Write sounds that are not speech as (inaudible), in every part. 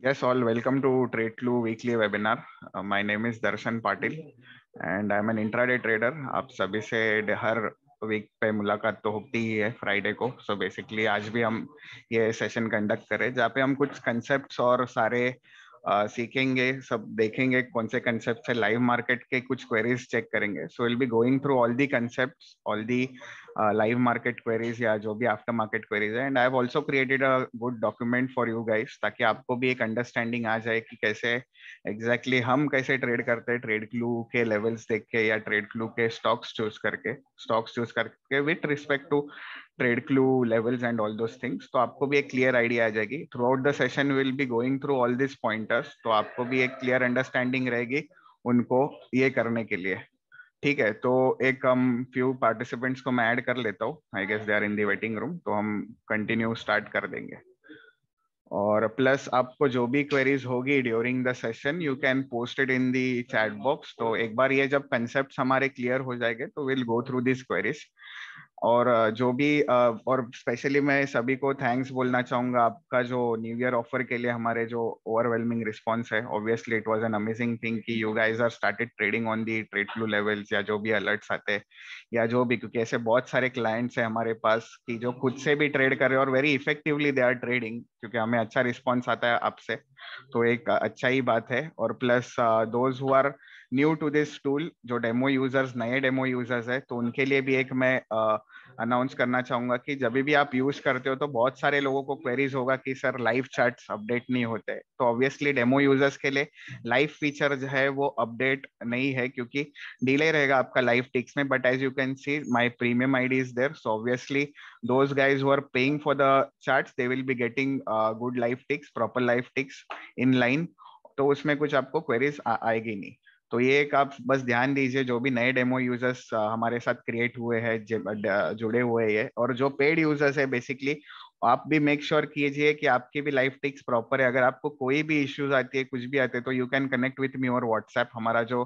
Yes, all welcome to clue weekly webinar. Uh, my name is Darshan Patil and I'm an intraday trader. आप सभी से हर week पे मुलाकात तो होती ही है फ्राइडे को सो so बेसिकली आज भी हम ये सेशन कंडक्ट करें जहाँ पे हम कुछ कंसेप्ट और सारे uh, सीखेंगे सब देखेंगे कौन से कंसेप्ट से लाइव मार्केट के कुछ क्वेरीज चेक करेंगे so will be going through all the concept all the live market queries या जो भी आफ्टर मार्केट क्वेरीज है and I have also created a good document for you guys ताकि आपको भी एक अंडरस्टैंडिंग आ जाए कि कैसे एग्जैक्टली exactly हम कैसे ट्रेड करते हैं ट्रेड क्लू के लेवल्स देख के या ट्रेड क्लू के स्टॉक्स चूज करके स्टॉक्स चूज करके with respect to trade clue levels and all those things तो आपको भी एक क्लियर आइडिया आ जाएगी throughout the session will be going through all this pointers तो आपको भी एक क्लियर अंडरस्टैंडिंग रहेगी उनको ये करने के लिए ठीक है तो एक हम फ्यू पार्टिसिपेंट्स को मैं ऐड कर लेता हूँ I guess they are in the waiting room तो हम कंटिन्यू स्टार्ट कर देंगे और प्लस आपको जो भी क्वेरीज होगी during the session you can post it in the chat box तो एक बार ये जब कंसेप्ट हमारे क्लियर हो जाएंगे तो will go through this queries और जो भी और स्पेशली मैं सभी को थैंक्स बोलना चाहूंगा आपका जो न्यू ईयर ऑफर के लिए हमारे जो ओवरवेलमिंग रिस्पॉन्स है obviously it was an amazing thing की you guys are started trading on the trade clue levels या जो भी अलर्ट्स आते हैं या जो भी क्योंकि ऐसे बहुत सारे क्लाइंट्स हैं हमारे पास की जो खुद से भी ट्रेड कर रहे हैं और very effectively they are trading क्योंकि हमें अच्छा रिस्पॉन्स आता है आपसे तो एक अच्छा ही बात है और plus those who are new to this tool जो डेमो यूजर्स नए डेमो यूजर्स है तो उनके लिए भी एक मैं अनाउंस करना चाहूंगा कि जब भी आप यूज करते हो तो बहुत सारे लोगों को क्वेरीज होगा कि सर लाइव चार्ट अपडेट नहीं होते तो ऑब्वियसली डेमो यूजर्स के लिए लाइव फीचर जो है वो अपडेट नहीं है क्योंकि डिले रहेगा आपका लाइव टिक्स में but as you can see my premium ID is there so obviously those guys who are paying for the chart they will be getting good live ticks proper live ticks in line तो उसमें कुछ आपको queries आएगी नहीं तो ये एक आप बस ध्यान दीजिए जो भी नए डेमो यूजर्स हमारे साथ क्रिएट हुए हैं जुड़े हुए हैं और जो पेड यूजर्स है बेसिकली आप भी मेक श्योर कीजिए कि आपकी भी लाइफ टिक्स प्रॉपर है अगर आपको कोई भी इश्यूज आती है कुछ भी आते हैं तो you can connect with me और व्हाट्सएप हमारा जो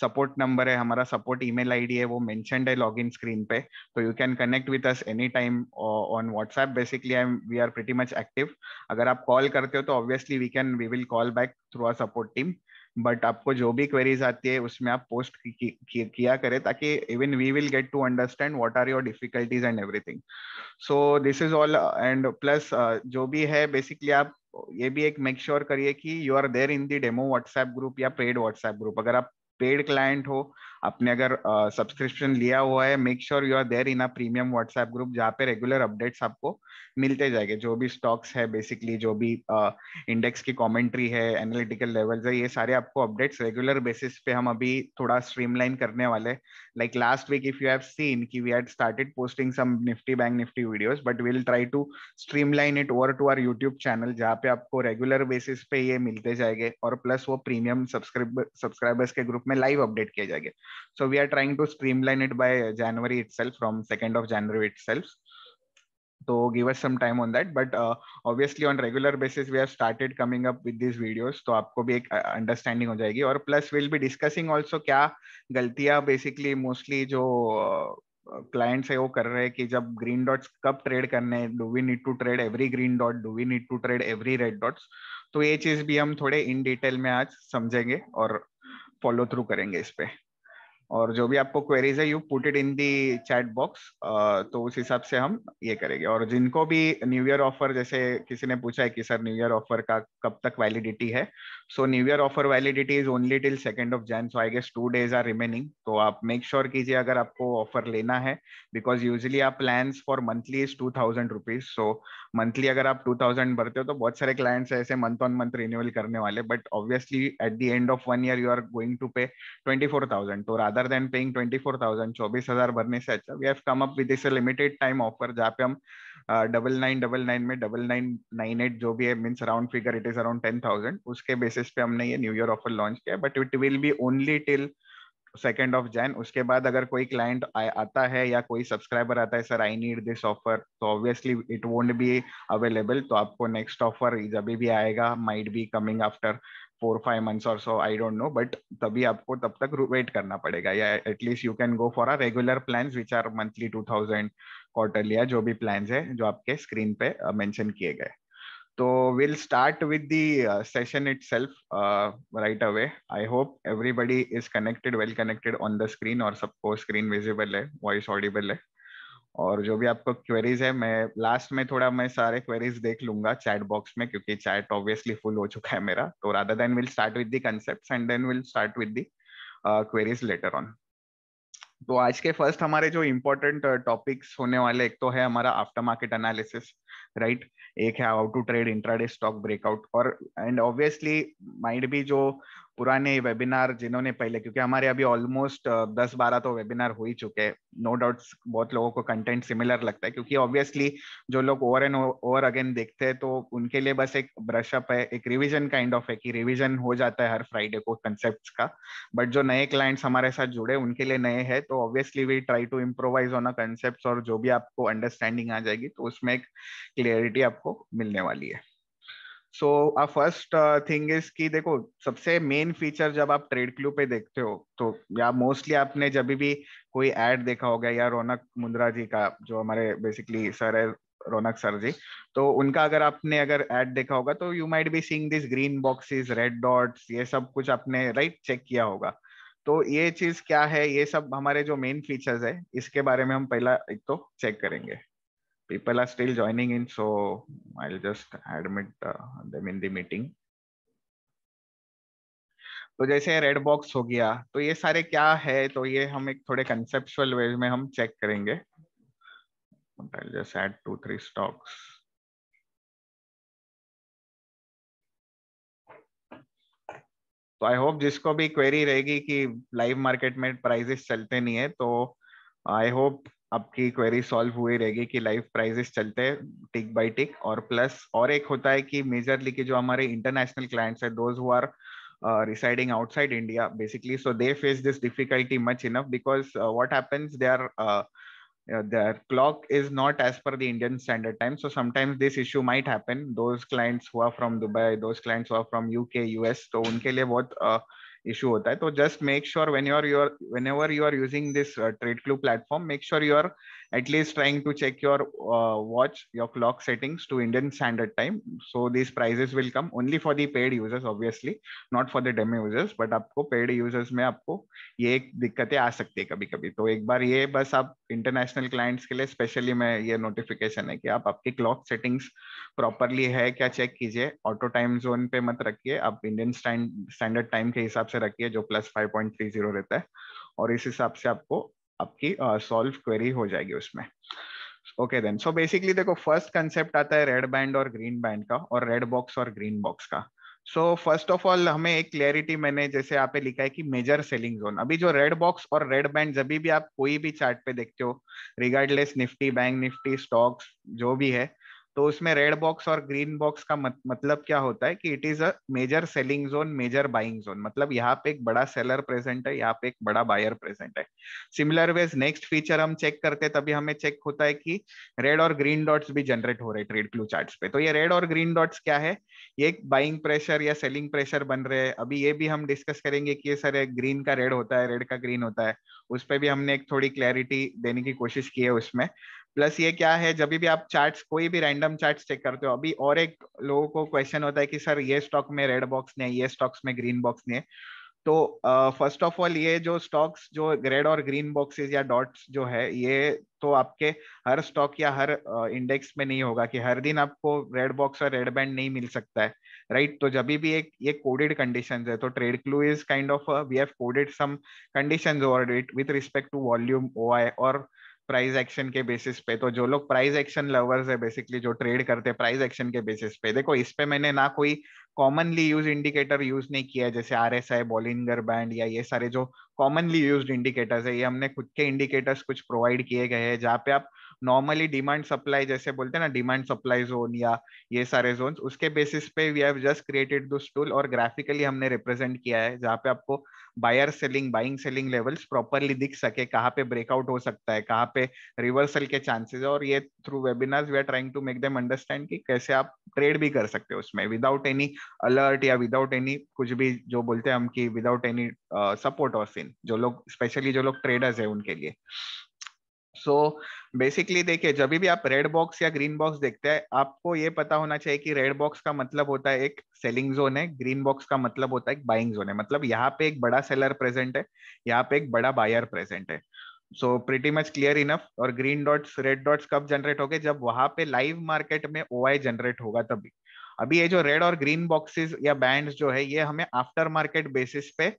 सपोर्ट नंबर है हमारा सपोर्ट ईमेल आईडी है वो मेंशनड है लॉगिन स्क्रीन पे तो you can connect with us any time on WhatsApp basically I am we are pretty much active अगर आप कॉल करते हो तो obviously we can we will call back through our support team but आपको जो भी क्वेरीज आती है उसमें आप पोस्ट किया करें ताकि even we will get to understand what are your difficulties and everything so this is all and plus जो भी है बेसिकली आप ये भी एक मेक श्योर करिए कि you are there in the demo WhatsApp group या पेड व्हाट्सएप ग्रुप अगर आप पेड क्लाइंट हो आपने अगर सब्सक्रिप्शन लिया हुआ है make sure you are there in a premium WhatsApp group जहाँ पे रेगुलर अपडेट्स आपको मिलते जाएंगे जो भी स्टॉक्स है बेसिकली जो भी इंडेक्स की कॉमेंट्री है एनालिटिकल लेवल्स है ये सारे आपको अपडेट्स रेगुलर बेसिस पे हम अभी थोड़ा स्ट्रीमलाइन करने वाले like last week if you have seen कि we had started posting some Nifty bank Nifty videos but will try to streamline it over to our YouTube channel जहाँ पे आपको रेगुलर बेसिस पे ये मिलते जाएंगे और प्लस वो प्रीमियम सब्सक्राइबर्स के ग्रुप में लाइव अपडेट किए जाएंगे So we are trying to streamline it by January itself, from 2nd of January itself. So give us some time on that. But uh, obviously on regular basis, we have started coming up with these videos. तो आपको भी एक understanding हो जाएगी और plus will be discussing also क्या गलतियां basically mostly जो क्लाइंट्स है वो कर रहे हैं कि जब ग्रीन डॉट्स कब ट्रेड करने हैं do we need to trade every green dot do we need to trade every red dots तो ये चीज भी हम थोड़े इन डिटेल में आज समझेंगे और फॉलो थ्रू करेंगे इस पे और जो भी आपको क्वेरीज है you put it in the chat box तो उस हिसाब से हम ये करेंगे और जिनको भी न्यू ईयर ऑफर जैसे किसी ने पूछा है कि सर न्यू ईयर ऑफर का कब तक वैलिडिटी है so new year offer validity is only till second of Jan so I guess two days are remaining तो आप मेक श्योर sure कीजिए अगर आपको ऑफर लेना है बिकॉज यूजली आप plan for monthly is two thousand rupees so monthly अगर आप टू थाउजेंड भरते हो तो बहुत सारे क्लाइंट्स है ऐसे मंथ ऑन मंथ रिन्यूअल करने वाले but obviously at the end of one year you are going to पे ट्वेंटी फोर थाउजेंड तो राधा rather than paying 24,000 24,000 भरने से अच्छा we have come up with this limited time offer जहाँ पे हम डबल नाइन डबल नाइन में double nine nine eight जो भी है means around figure it is around ten thousand उसके बेसिस पे हमने ये न्यू ईयर ऑफर लॉन्च किया but it will be only till second of Jan उसके बाद अगर कोई क्लाइंट आता है या कोई सब्सक्राइबर आता है sir I need this offer तो obviously it won't be available तो आपको नेक्स्ट ऑफर जब भी आएगा might be coming after four five months और so I don't know but तभी आपको तब तक वेट करना पड़ेगा या at least you can go for a regular plan which are monthly two thousand quarterly या जो भी प्लान है जो आपके स्क्रीन पे मैंशन uh, किए गए तो will start with the session itself right away I hope everybody is connected well connected on the screen और सबको स्क्रीन विजिबल है वॉइस ऑडिबल है और जो भी आपको क्वेरीज है मैं लास्ट में थोड़ा मैं सारे क्वेरीज देख लूंगा चैट बॉक्स में क्योंकि चैट ऑब्वियसली फुल हो चुका है मेरा तो rather than will start with the concept and then will start with the queries later on तो आज के फर्स्ट हमारे जो इम्पोर्टेंट टॉपिक्स uh, होने वाले एक तो है हमारा आफ्टर मार्केट एनालिसिस राइट एक है how to trade intraday stock breakout और एंड ऑब्वियसली माइंड भी जो पुराने वेबिनार जिन्होंने पहले क्योंकि हमारे अभी ऑलमोस्ट दस बारह तो वेबिनार हो ही चुके हैं नो डाउट बहुत लोगों को कंटेंट सिमिलर लगता है क्योंकि ऑब्वियसली जो लोग ओवर एंड ओवर अगेन देखते हैं तो उनके लिए बस एक ब्रशअप है एक रिविजन काइंड ऑफ है कि रिविजन हो जाता है हर फ्राइडे को कंसेप्ट का बट जो नए क्लाइंट्स हमारे साथ जुड़े उनके लिए नए हैं तो obviously we try to improvise on a concept और जो भी आपको अंडरस्टैंडिंग आ जाएगी तो उसमें एक क्लियरिटी आपको मिलने वाली है so uh first thing is कि देखो सबसे मेन फीचर जब आप ट्रेड क्लू पे देखते हो तो या मोस्टली आपने जब भी कोई एड देखा होगा या रौनक मुंद्रा जी का जो हमारे बेसिकली सर है रौनक सर जी तो उनका अगर आपने अगर एड देखा होगा तो you might be seeing this green boxes red dots ये सब कुछ आपने राइट चेक किया होगा तो ये चीज क्या है ये सब हमारे जो मेन फीचर्स है इसके बारे में हम पहला एक तो चेक करेंगे people are still joining in, so I'll just admit uh, them in the meeting. तो जैसे रेड बॉक्स हो गया तो ये सारे क्या है तो ये हम एक थोड़े कंसेप्चुअल वे में हम चेक करेंगे जस्ट टू थ्री स्टॉक्स तो आई होप जिसको भी क्वेरी रहेगी कि लाइव मार्केट में प्राइजेस चलते नहीं है तो आई होप आपकी क्वेरी सॉल्व हुई रहेगी कि लाइव प्राइजेस चलते हैं टिक बाय टिक और प्लस और एक होता है कि मेजरली के जो हमारे इंटरनेशनल क्लाइंट्स हैं those who are residing outside India basically so they face this difficulty much enough because what happens they are their clock is not as per the Indian standard time so sometimes this issue might happen those clients who are from Dubai those clients who are from UK US तो उनके लिए बहुत uh, issue होता है तो just make sure when your your when ever you are using this trade clue platform make sure you are at least trying to check your uh, watch, your clock settings to Indian standard time. So these prices will come only for the paid users, obviously, not for the demo users. But आपको paid users में आपको ये एक दिक्कतें आ सकती है कभी कभी तो एक बार ये बस आप इंटरनेशनल क्लाइंट्स के लिए स्पेशली मैं ये नोटिफिकेशन है कि आप आपकी क्लॉक सेटिंग्स प्रॉपरली है क्या चेक कीजिए ऑटो टाइम जोन पे मत रखिए आप इंडियन स्टैंडर्ड टाइम के हिसाब से रखिए जो plus five point three zero रहता है और इस हिसाब से आपको आपकी सॉल्व क्वेरी हो जाएगी उसमें ओके देन सो बेसिकली देखो फर्स्ट कंसेप्ट आता है रेड बैंड और ग्रीन बैंड का और रेड बॉक्स और ग्रीन बॉक्स का सो फर्स्ट ऑफ ऑल हमें एक क्लियरिटी मैंने जैसे यहाँ पे लिखा है कि मेजर सेलिंग जोन अभी जो रेड बॉक्स और रेड बैंड जब भी आप कोई भी चार्ट पे देखते हो regardless Nifty bank Nifty stocks जो भी है तो उसमें रेड बॉक्स और ग्रीन बॉक्स का मत, मतलब क्या होता है कि it is a major selling zone major buying zone मतलब यहाँ पे एक बड़ा सेलर प्रेजेंट है यहाँ पे एक बड़ा बायर प्रेजेंट है सिमिलर वेज नेक्स्ट फीचर हम चेक करते तभी हमें चेक होता है कि रेड और ग्रीन डॉट्स भी जनरेट हो रहे ट्रेड क्लू चार्ट पे तो ये रेड और ग्रीन डॉट्स क्या है ये एक बाइंग प्रेशर या सेलिंग प्रेशर बन रहे हैं अभी ये भी हम डिस्कस करेंगे कि ये सर ग्रीन का रेड होता है रेड का ग्रीन होता है उस पर भी हमने एक थोड़ी क्लैरिटी देने की कोशिश की है उसमें प्लस ये क्या है जब भी आप चार्ट्स कोई भी रैंडम चार्ट्स चेक करते हो अभी और एक लोगों को क्वेश्चन होता है कि सर ये स्टॉक में रेड बॉक्स नहीं है ये स्टॉक्स में ग्रीन बॉक्स नहीं है तो फर्स्ट ऑफ ऑल ये जो स्टॉक्स जो रेड और ग्रीन बॉक्सेस या डॉट्स जो है ये तो आपके हर स्टॉक या हर इंडेक्स uh, में नहीं होगा कि हर दिन आपको रेड बॉक्स और रेड बैंड नहीं मिल सकता है राइट right? तो जब भी एक ये कोडेड कंडीशंस है तो trade clue is kind of we have coded some conditions over it with respect to volume OI और प्राइस एक्शन के बेसिस पे तो जो लोग प्राइस एक्शन लवर्स है बेसिकली जो ट्रेड करते हैं प्राइस एक्शन के बेसिस पे देखो इस पे मैंने ना कोई कॉमनली यूज इंडिकेटर यूज नहीं किया है जैसे R S I Bollinger band या ये सारे जो कॉमनली यूज इंडिकेटर्स है ये हमने खुद के इंडिकेटर्स कुछ प्रोवाइड किए गए हैं जहाँ पे आप नॉर्मली डिमांड सप्लाई जैसे बोलते हैं ना डिमांड सप्लाई जोन या ये सारे जोन उसके बेसिस पे we have just created this tool और ग्राफिकली हमने रिप्रेजेंट किया है जहाँ पे आपको buyer selling buying selling levels properly दिख सके कहाँ पे ब्रेकआउट हो सकता है कहाँ पे रिवर्सल के चांसेस और ये through webinars we are trying to make them understand कि कैसे आप ट्रेड भी कर सकते हो उसमें विदाउट एनी अलर्ट या विदाउट एनी कुछ भी जो बोलते हैं हम कि विदाउट एनी सपोर्ट और सीन जो लोग स्पेशली जो लोग ट्रेडर्स है उनके लिए सो बेसिकली देखिए जब भी आप रेड बॉक्स या ग्रीन बॉक्स देखते हैं आपको ये पता होना चाहिए कि रेड बॉक्स का मतलब होता है एक सेलिंग जोन है ग्रीन बॉक्स का मतलब होता है एक बाइंग जोन है मतलब यहाँ पे एक बड़ा सेलर प्रेजेंट है यहाँ पे एक बड़ा बायर प्रेजेंट है so pretty much clear enough और ग्रीन डॉट्स रेड डॉट्स कब जनरेट हो गए जब वहां पे लाइव मार्केट में ओ जनरेट होगा तभी अभी ये जो रेड और ग्रीन बॉक्सेस या बैंड्स जो है ये हमें आफ्टर मार्केट बेसिस पे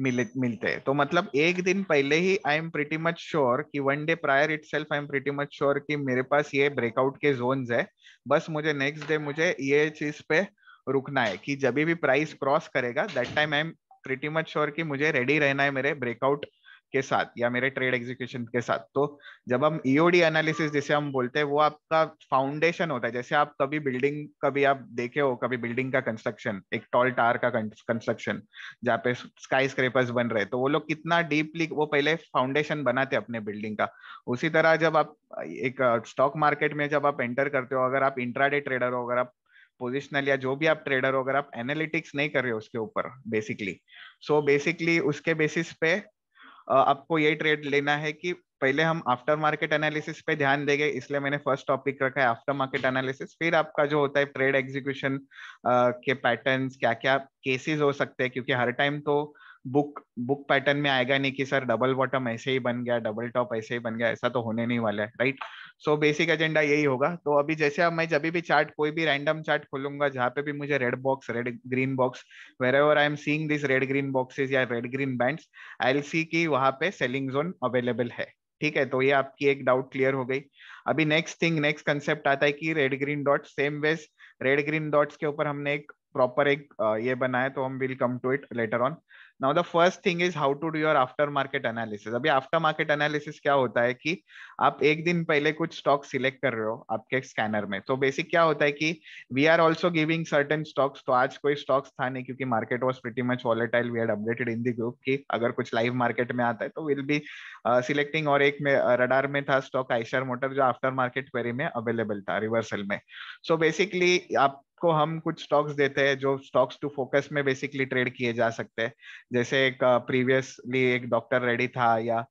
मिल, मिलते हैं तो मतलब एक दिन पहले ही I am pretty much sure कि one day prior itself I am pretty much sure कि मेरे पास ये ब्रेकआउट के जोन है बस मुझे नेक्स्ट डे मुझे ये चीज पे रुकना है कि जब भी प्राइस क्रॉस करेगा that time I am pretty much sure कि मुझे रेडी रहना है मेरे ब्रेकआउट के साथ या मेरे ट्रेड एग्जीक्यूशन के साथ तो जब हम ईओडी एनालिसिस जैसे हम बोलते हैं वो आपका फाउंडेशन होता है जैसे आप कभी बिल्डिंग कभी आप देखे हो कभी बिल्डिंग का कंस्ट्रक्शन एक टॉल टावर का कंस्ट्रक्शन जहाँ पे स्काई स्क्रेपर्स बन रहे तो वो लोग कितना डीपली वो पहले फाउंडेशन बनाते अपने बिल्डिंग का उसी तरह जब आप एक स्टॉक मार्केट में जब आप एंटर करते हो अगर आप इंट्राडे ट्रेडर हो अगर आप पोजिशनल या जो भी आप ट्रेडर हो अगर आप एनालिटिक्स नहीं कर रहे हो उसके ऊपर बेसिकली सो बेसिकली उसके बेसिस पे आपको ये ट्रेड लेना है कि पहले हम आफ्टर मार्केट एनालिसिस पे ध्यान देंगे इसलिए मैंने फर्स्ट टॉपिक रखा है आफ्टर मार्केट एनालिसिस फिर आपका जो होता है ट्रेड एग्जीक्यूशन के पैटर्न क्या क्या केसेस हो सकते हैं क्योंकि हर टाइम तो बुक बुक पैटर्न में आएगा नहीं कि सर डबल बॉटम ऐसे ही बन गया डबल टॉप ऐसे ही बन गया ऐसा तो होने नहीं वाला है राइट सो बेसिक एजेंडा यही होगा तो अभी जैसे अब मैं जब भी चार्ट कोई भी रैंडम चार्ट खोलूंगा जहां पे भी मुझे red box red green box wherever I am seeing this red green boxes या red green bands I see की वहां पे सेलिंग जोन अवेलेबल है ठीक है तो ये आपकी एक डाउट क्लियर हो गई अभी नेक्स्ट थिंग नेक्स्ट कंसेप्ट आता है कि red green dots same ways red green dots के ऊपर हमने एक प्रॉपर एक ये बनाया तो हम will come to it later on now the first thing is how to do your after market analysis अभी आफ्टर मार्केट एनालिसिस क्या होता है कि आप एक दिन पहले कुछ स्टॉक सिलेक्ट कर रहे हो आपके स्कैनर में तो बेसिक क्या होता है कि we are also giving certain stocks तो आज कोई स्टॉक्स था नहीं क्योंकि market was pretty much volatile we are updated in the group की अगर कुछ लाइव मार्केट में आता है तो विल बी सिलेक्टिंग और एक में रडार uh, में था स्टॉक आइशर मोटर जो आफ्टर मार्केट क्वेरी में अवेलेबल था रिवर्सल में सो so बेसिकली आप को हम कुछ स्टॉक्स देते हैं जो स्टॉक्स टू फोकस में बेसिकली ट्रेड किए जा सकते हैं जैसे एक प्रीवियसली एक डॉक्टर रेडी था या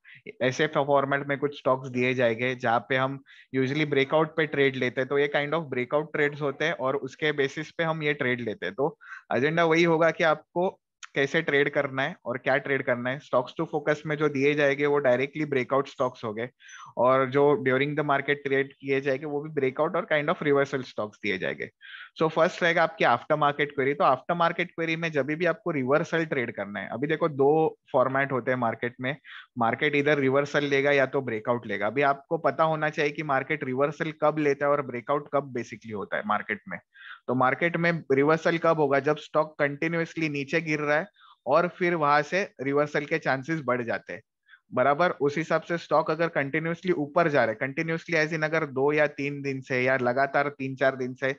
ऐसे फॉर्मेट में कुछ स्टॉक्स दिए जाएंगे जहाँ पे हम यूजली ब्रेकआउट पे ट्रेड लेते हैं तो ये काइंड ऑफ ब्रेकआउट ट्रेड्स होते हैं और उसके बेसिस पे हम ये ट्रेड लेते हैं तो एजेंडा वही होगा कि आपको कैसे ट्रेड करना है और क्या ट्रेड करना है स्टॉक्स टू फोकस में जो दिए जाएंगे वो डायरेक्टली ब्रेकआउट स्टॉक्स हो गए और जो ड्यूरिंग द मार्केट ट्रेड किए जाएंगे वो भी ब्रेकआउट और काइंड ऑफ रिवर्सल स्टॉक्स दिए जाएंगे सो फर्स्ट रहेगा आपकी आफ्टर मार्केट क्वेरी तो आफ्टर मार्केट क्वेरी में जब भी आपको रिवर्सल ट्रेड करना है अभी देखो दो फॉर्मेट होते हैं मार्केट में मार्केट इधर रिवर्सल लेगा या तो ब्रेकआउट लेगा अभी आपको पता होना चाहिए कि मार्केट रिवर्सल कब लेता है और ब्रेकआउट कब बेसिकली होता है मार्केट में तो मार्केट में रिवर्सल कब होगा जब स्टॉक कंटिन्यूसली नीचे गिर रहा है और फिर वहां से रिवर्सल के चांसेस बढ़ जाते हैं बराबर उस हिसाब से स्टॉक अगर कंटिन्यूसली ऊपर जा रहे हैं कंटिन्यूसली एज इन अगर दो या तीन दिन से या लगातार तीन चार दिन से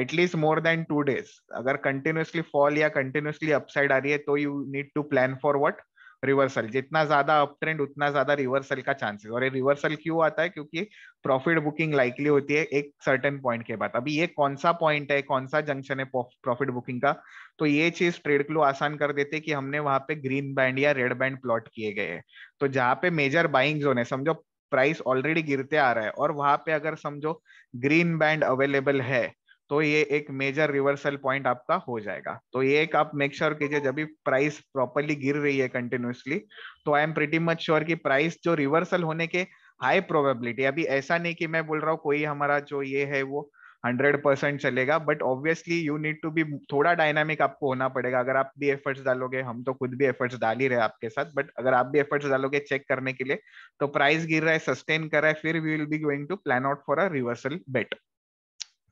at least more than two days अगर कंटिन्यूसली फॉल या कंटिन्यूसली अपसाइड आ रही है तो you need to plan for what reversal जितना ज्यादा अप ट्रेंड उतना ज्यादा रिवर्सल का चांसेस और ये रिवर्सल क्यों आता है क्योंकि प्रॉफिट बुकिंग लाइकली होती है एक सर्टन पॉइंट के बाद अभी ये कौन सा पॉइंट है कौन सा जंक्शन है प्रॉफिट बुकिंग का तो ये चीज ट्रेड क्लो आसान कर देते कि हमने वहां पे ग्रीन बैंड या रेड बैंड प्लॉट किए गए हैं तो जहाँ पे मेजर बाइंग जोन है समझो प्राइस ऑलरेडी गिरते आ रहा है और वहां पे अगर समझो ग्रीन बैंड अवेलेबल है तो ये एक मेजर रिवर्सल पॉइंट आपका हो जाएगा तो ये एक आप मेक श्योर कीजिए जब भी प्राइस प्रॉपरली गिर रही है कंटिन्यूसली तो I am pretty much sure कि प्राइस जो रिवर्सल होने के हाई प्रोबेबिलिटी अभी ऐसा नहीं कि मैं बोल रहा हूँ कोई हमारा जो ये है वो हंड्रेड परसेंट चलेगा but obviously you need to be थोड़ा डायनामिक आपको होना पड़ेगा अगर आप भी एफर्ट्स डालोगे हम तो खुद भी एफर्ट्स डाल ही रहे आपके साथ बट अगर आप भी एफर्ट्स डालोगे चेक करने के लिए तो प्राइस गिर रहा है सस्टेन कर रहा है फिर we will be going to plan out for a reversal better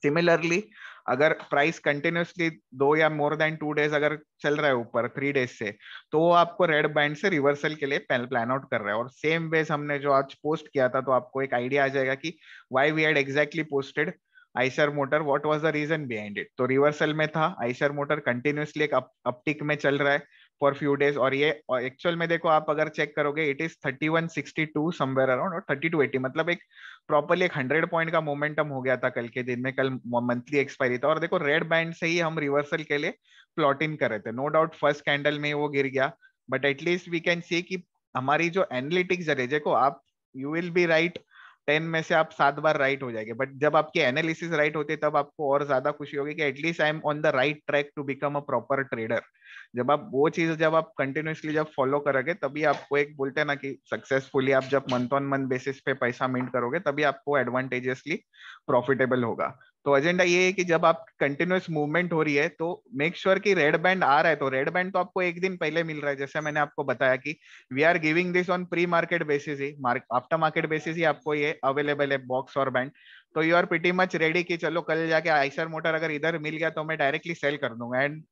similarly अगर प्राइस कंटिन्यूसली दो या मोर देन टू डेज अगर चल रहा है ऊपर थ्री डेज से तो वो आपको रेड बैंड से रिवर्सल के लिए प्लान आउट कर रहा है और सेम वेज हमने जो आज पोस्ट किया था तो आपको एक आइडिया आ जाएगा कि why we had exactly posted Eicher motor what was the reason behind it तो रिवर्सल में था आइसर मोटर कंटिन्यूसली एक अपटिक में चल रहा है फॉर फ्यू डेज और ये एक्चुअल में देखो आप अगर चेक करोगे it is thirty one sixty two somewhere around और एटी मतलब एक प्रॉपरली एक हंड्रेड पॉइंट का मोमेंटम हो गया था कल के दिन में कल मंथली एक्सपायरी था और देखो रेड बैंड से ही हम रिवर्सल के लिए प्लॉट इन कर रहे थे नो डाउट फर्स्ट कैंडल में वो गिर गया but at least we can see कि हमारी जो एनालिटिक्स है देखो आप you will be right ten में से आप सात बार राइट हो जाएंगे बट जब आपके एनालिसिस राइट होते तब आपको और ज्यादा खुशी होगी कि at least I am on the right track to become a proper trader जब आप वो चीज जब आप कंटिन्यूसली जब फॉलो करोगे तभी आपको एक बोलते हैं ना कि सक्सेसफुली आप जब मंथ ऑन मंथ बेसिस पे पैसा मिंट करोगे तभी आपको एडवांटेजियसली प्रॉफिटेबल होगा तो एजेंडा ये है कि जब आप कंटिन्यूस मूवमेंट हो रही है तो मेक श्योर sure कि रेड बैंड आ रहा है तो रेड बैंड तो आपको एक दिन पहले मिल रहा है जैसे मैंने आपको बताया कि we are giving this on pre market basis ही आफ्टर मार्केट बेसिस ही आपको ये अवेलेबल है बॉक्स और बैंड तो you are pretty much ready कि चलो कल जाके आइसर मोटर अगर इधर मिल गया तो मैं डायरेक्टली सेल कर दूंगा and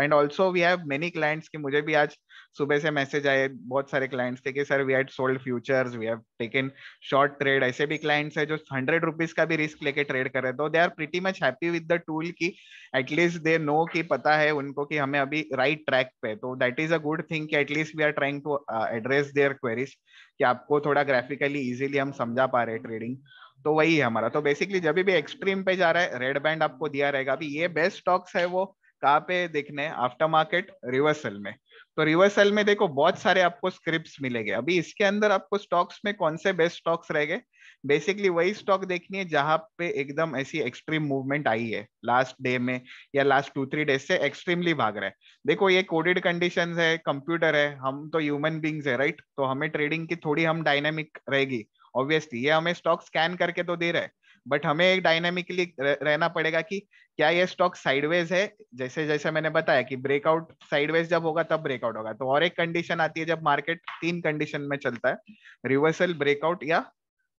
and also we have many clients कि मुझे भी आज सुबह से मैसेज आए बहुत सारे क्लाइंट्स थे कि sir we had sold futures we have taken short trade ऐसे भी क्लाइंट्स है जो हंड्रेड रुपीज का भी रिस्क लेके ट्रेड कर रहे तो they are pretty much happy with the tool की एटलीस्ट दे नो कि पता है उनको कि हमें अभी राइट right ट्रैक पे तो that is a good thing कि at least we are trying to address their queries कि आपको थोड़ा ग्राफिकली इजीली हम समझा पा रहे ट्रेडिंग तो वही है हमारा तो बेसिकली जब भी एक्सट्रीम पे जा रहा है रेड बैंड आपको दिया रहेगा अभी ये बेस्ट स्टॉक्स है वो कहाँ पे देखने आफ्टर मार्केट रिवर्सल में तो रिवर्सल में देखो बहुत सारे आपको स्क्रिप्ट मिलेंगे अभी इसके अंदर आपको स्टॉक्स में कौन से बेस्ट स्टॉक्स रहेंगे बेसिकली वही स्टॉक देखनी है जहां पे एकदम ऐसी एक्सट्रीम मूवमेंट आई है लास्ट डे में या लास्ट टू थ्री डेज से एक्सट्रीमली भाग रहा है देखो ये कोडेड कंडीशन है कंप्यूटर है हम तो ह्यूमन बींग्स है राइट तो हमें ट्रेडिंग की थोड़ी हम डायनेमिक रहेगी ऑब्वियसली ये हमें स्टॉक स्कैन करके तो दे रहे हैं बट हमें एक डायनामिकली रहना पड़ेगा कि क्या ये स्टॉक साइडवेज है जैसे जैसे मैंने बताया कि ब्रेकआउट साइडवेज जब होगा तब ब्रेकआउट होगा तो और एक कंडीशन आती है जब मार्केट तीन कंडीशन में चलता है रिवर्सल ब्रेकआउट या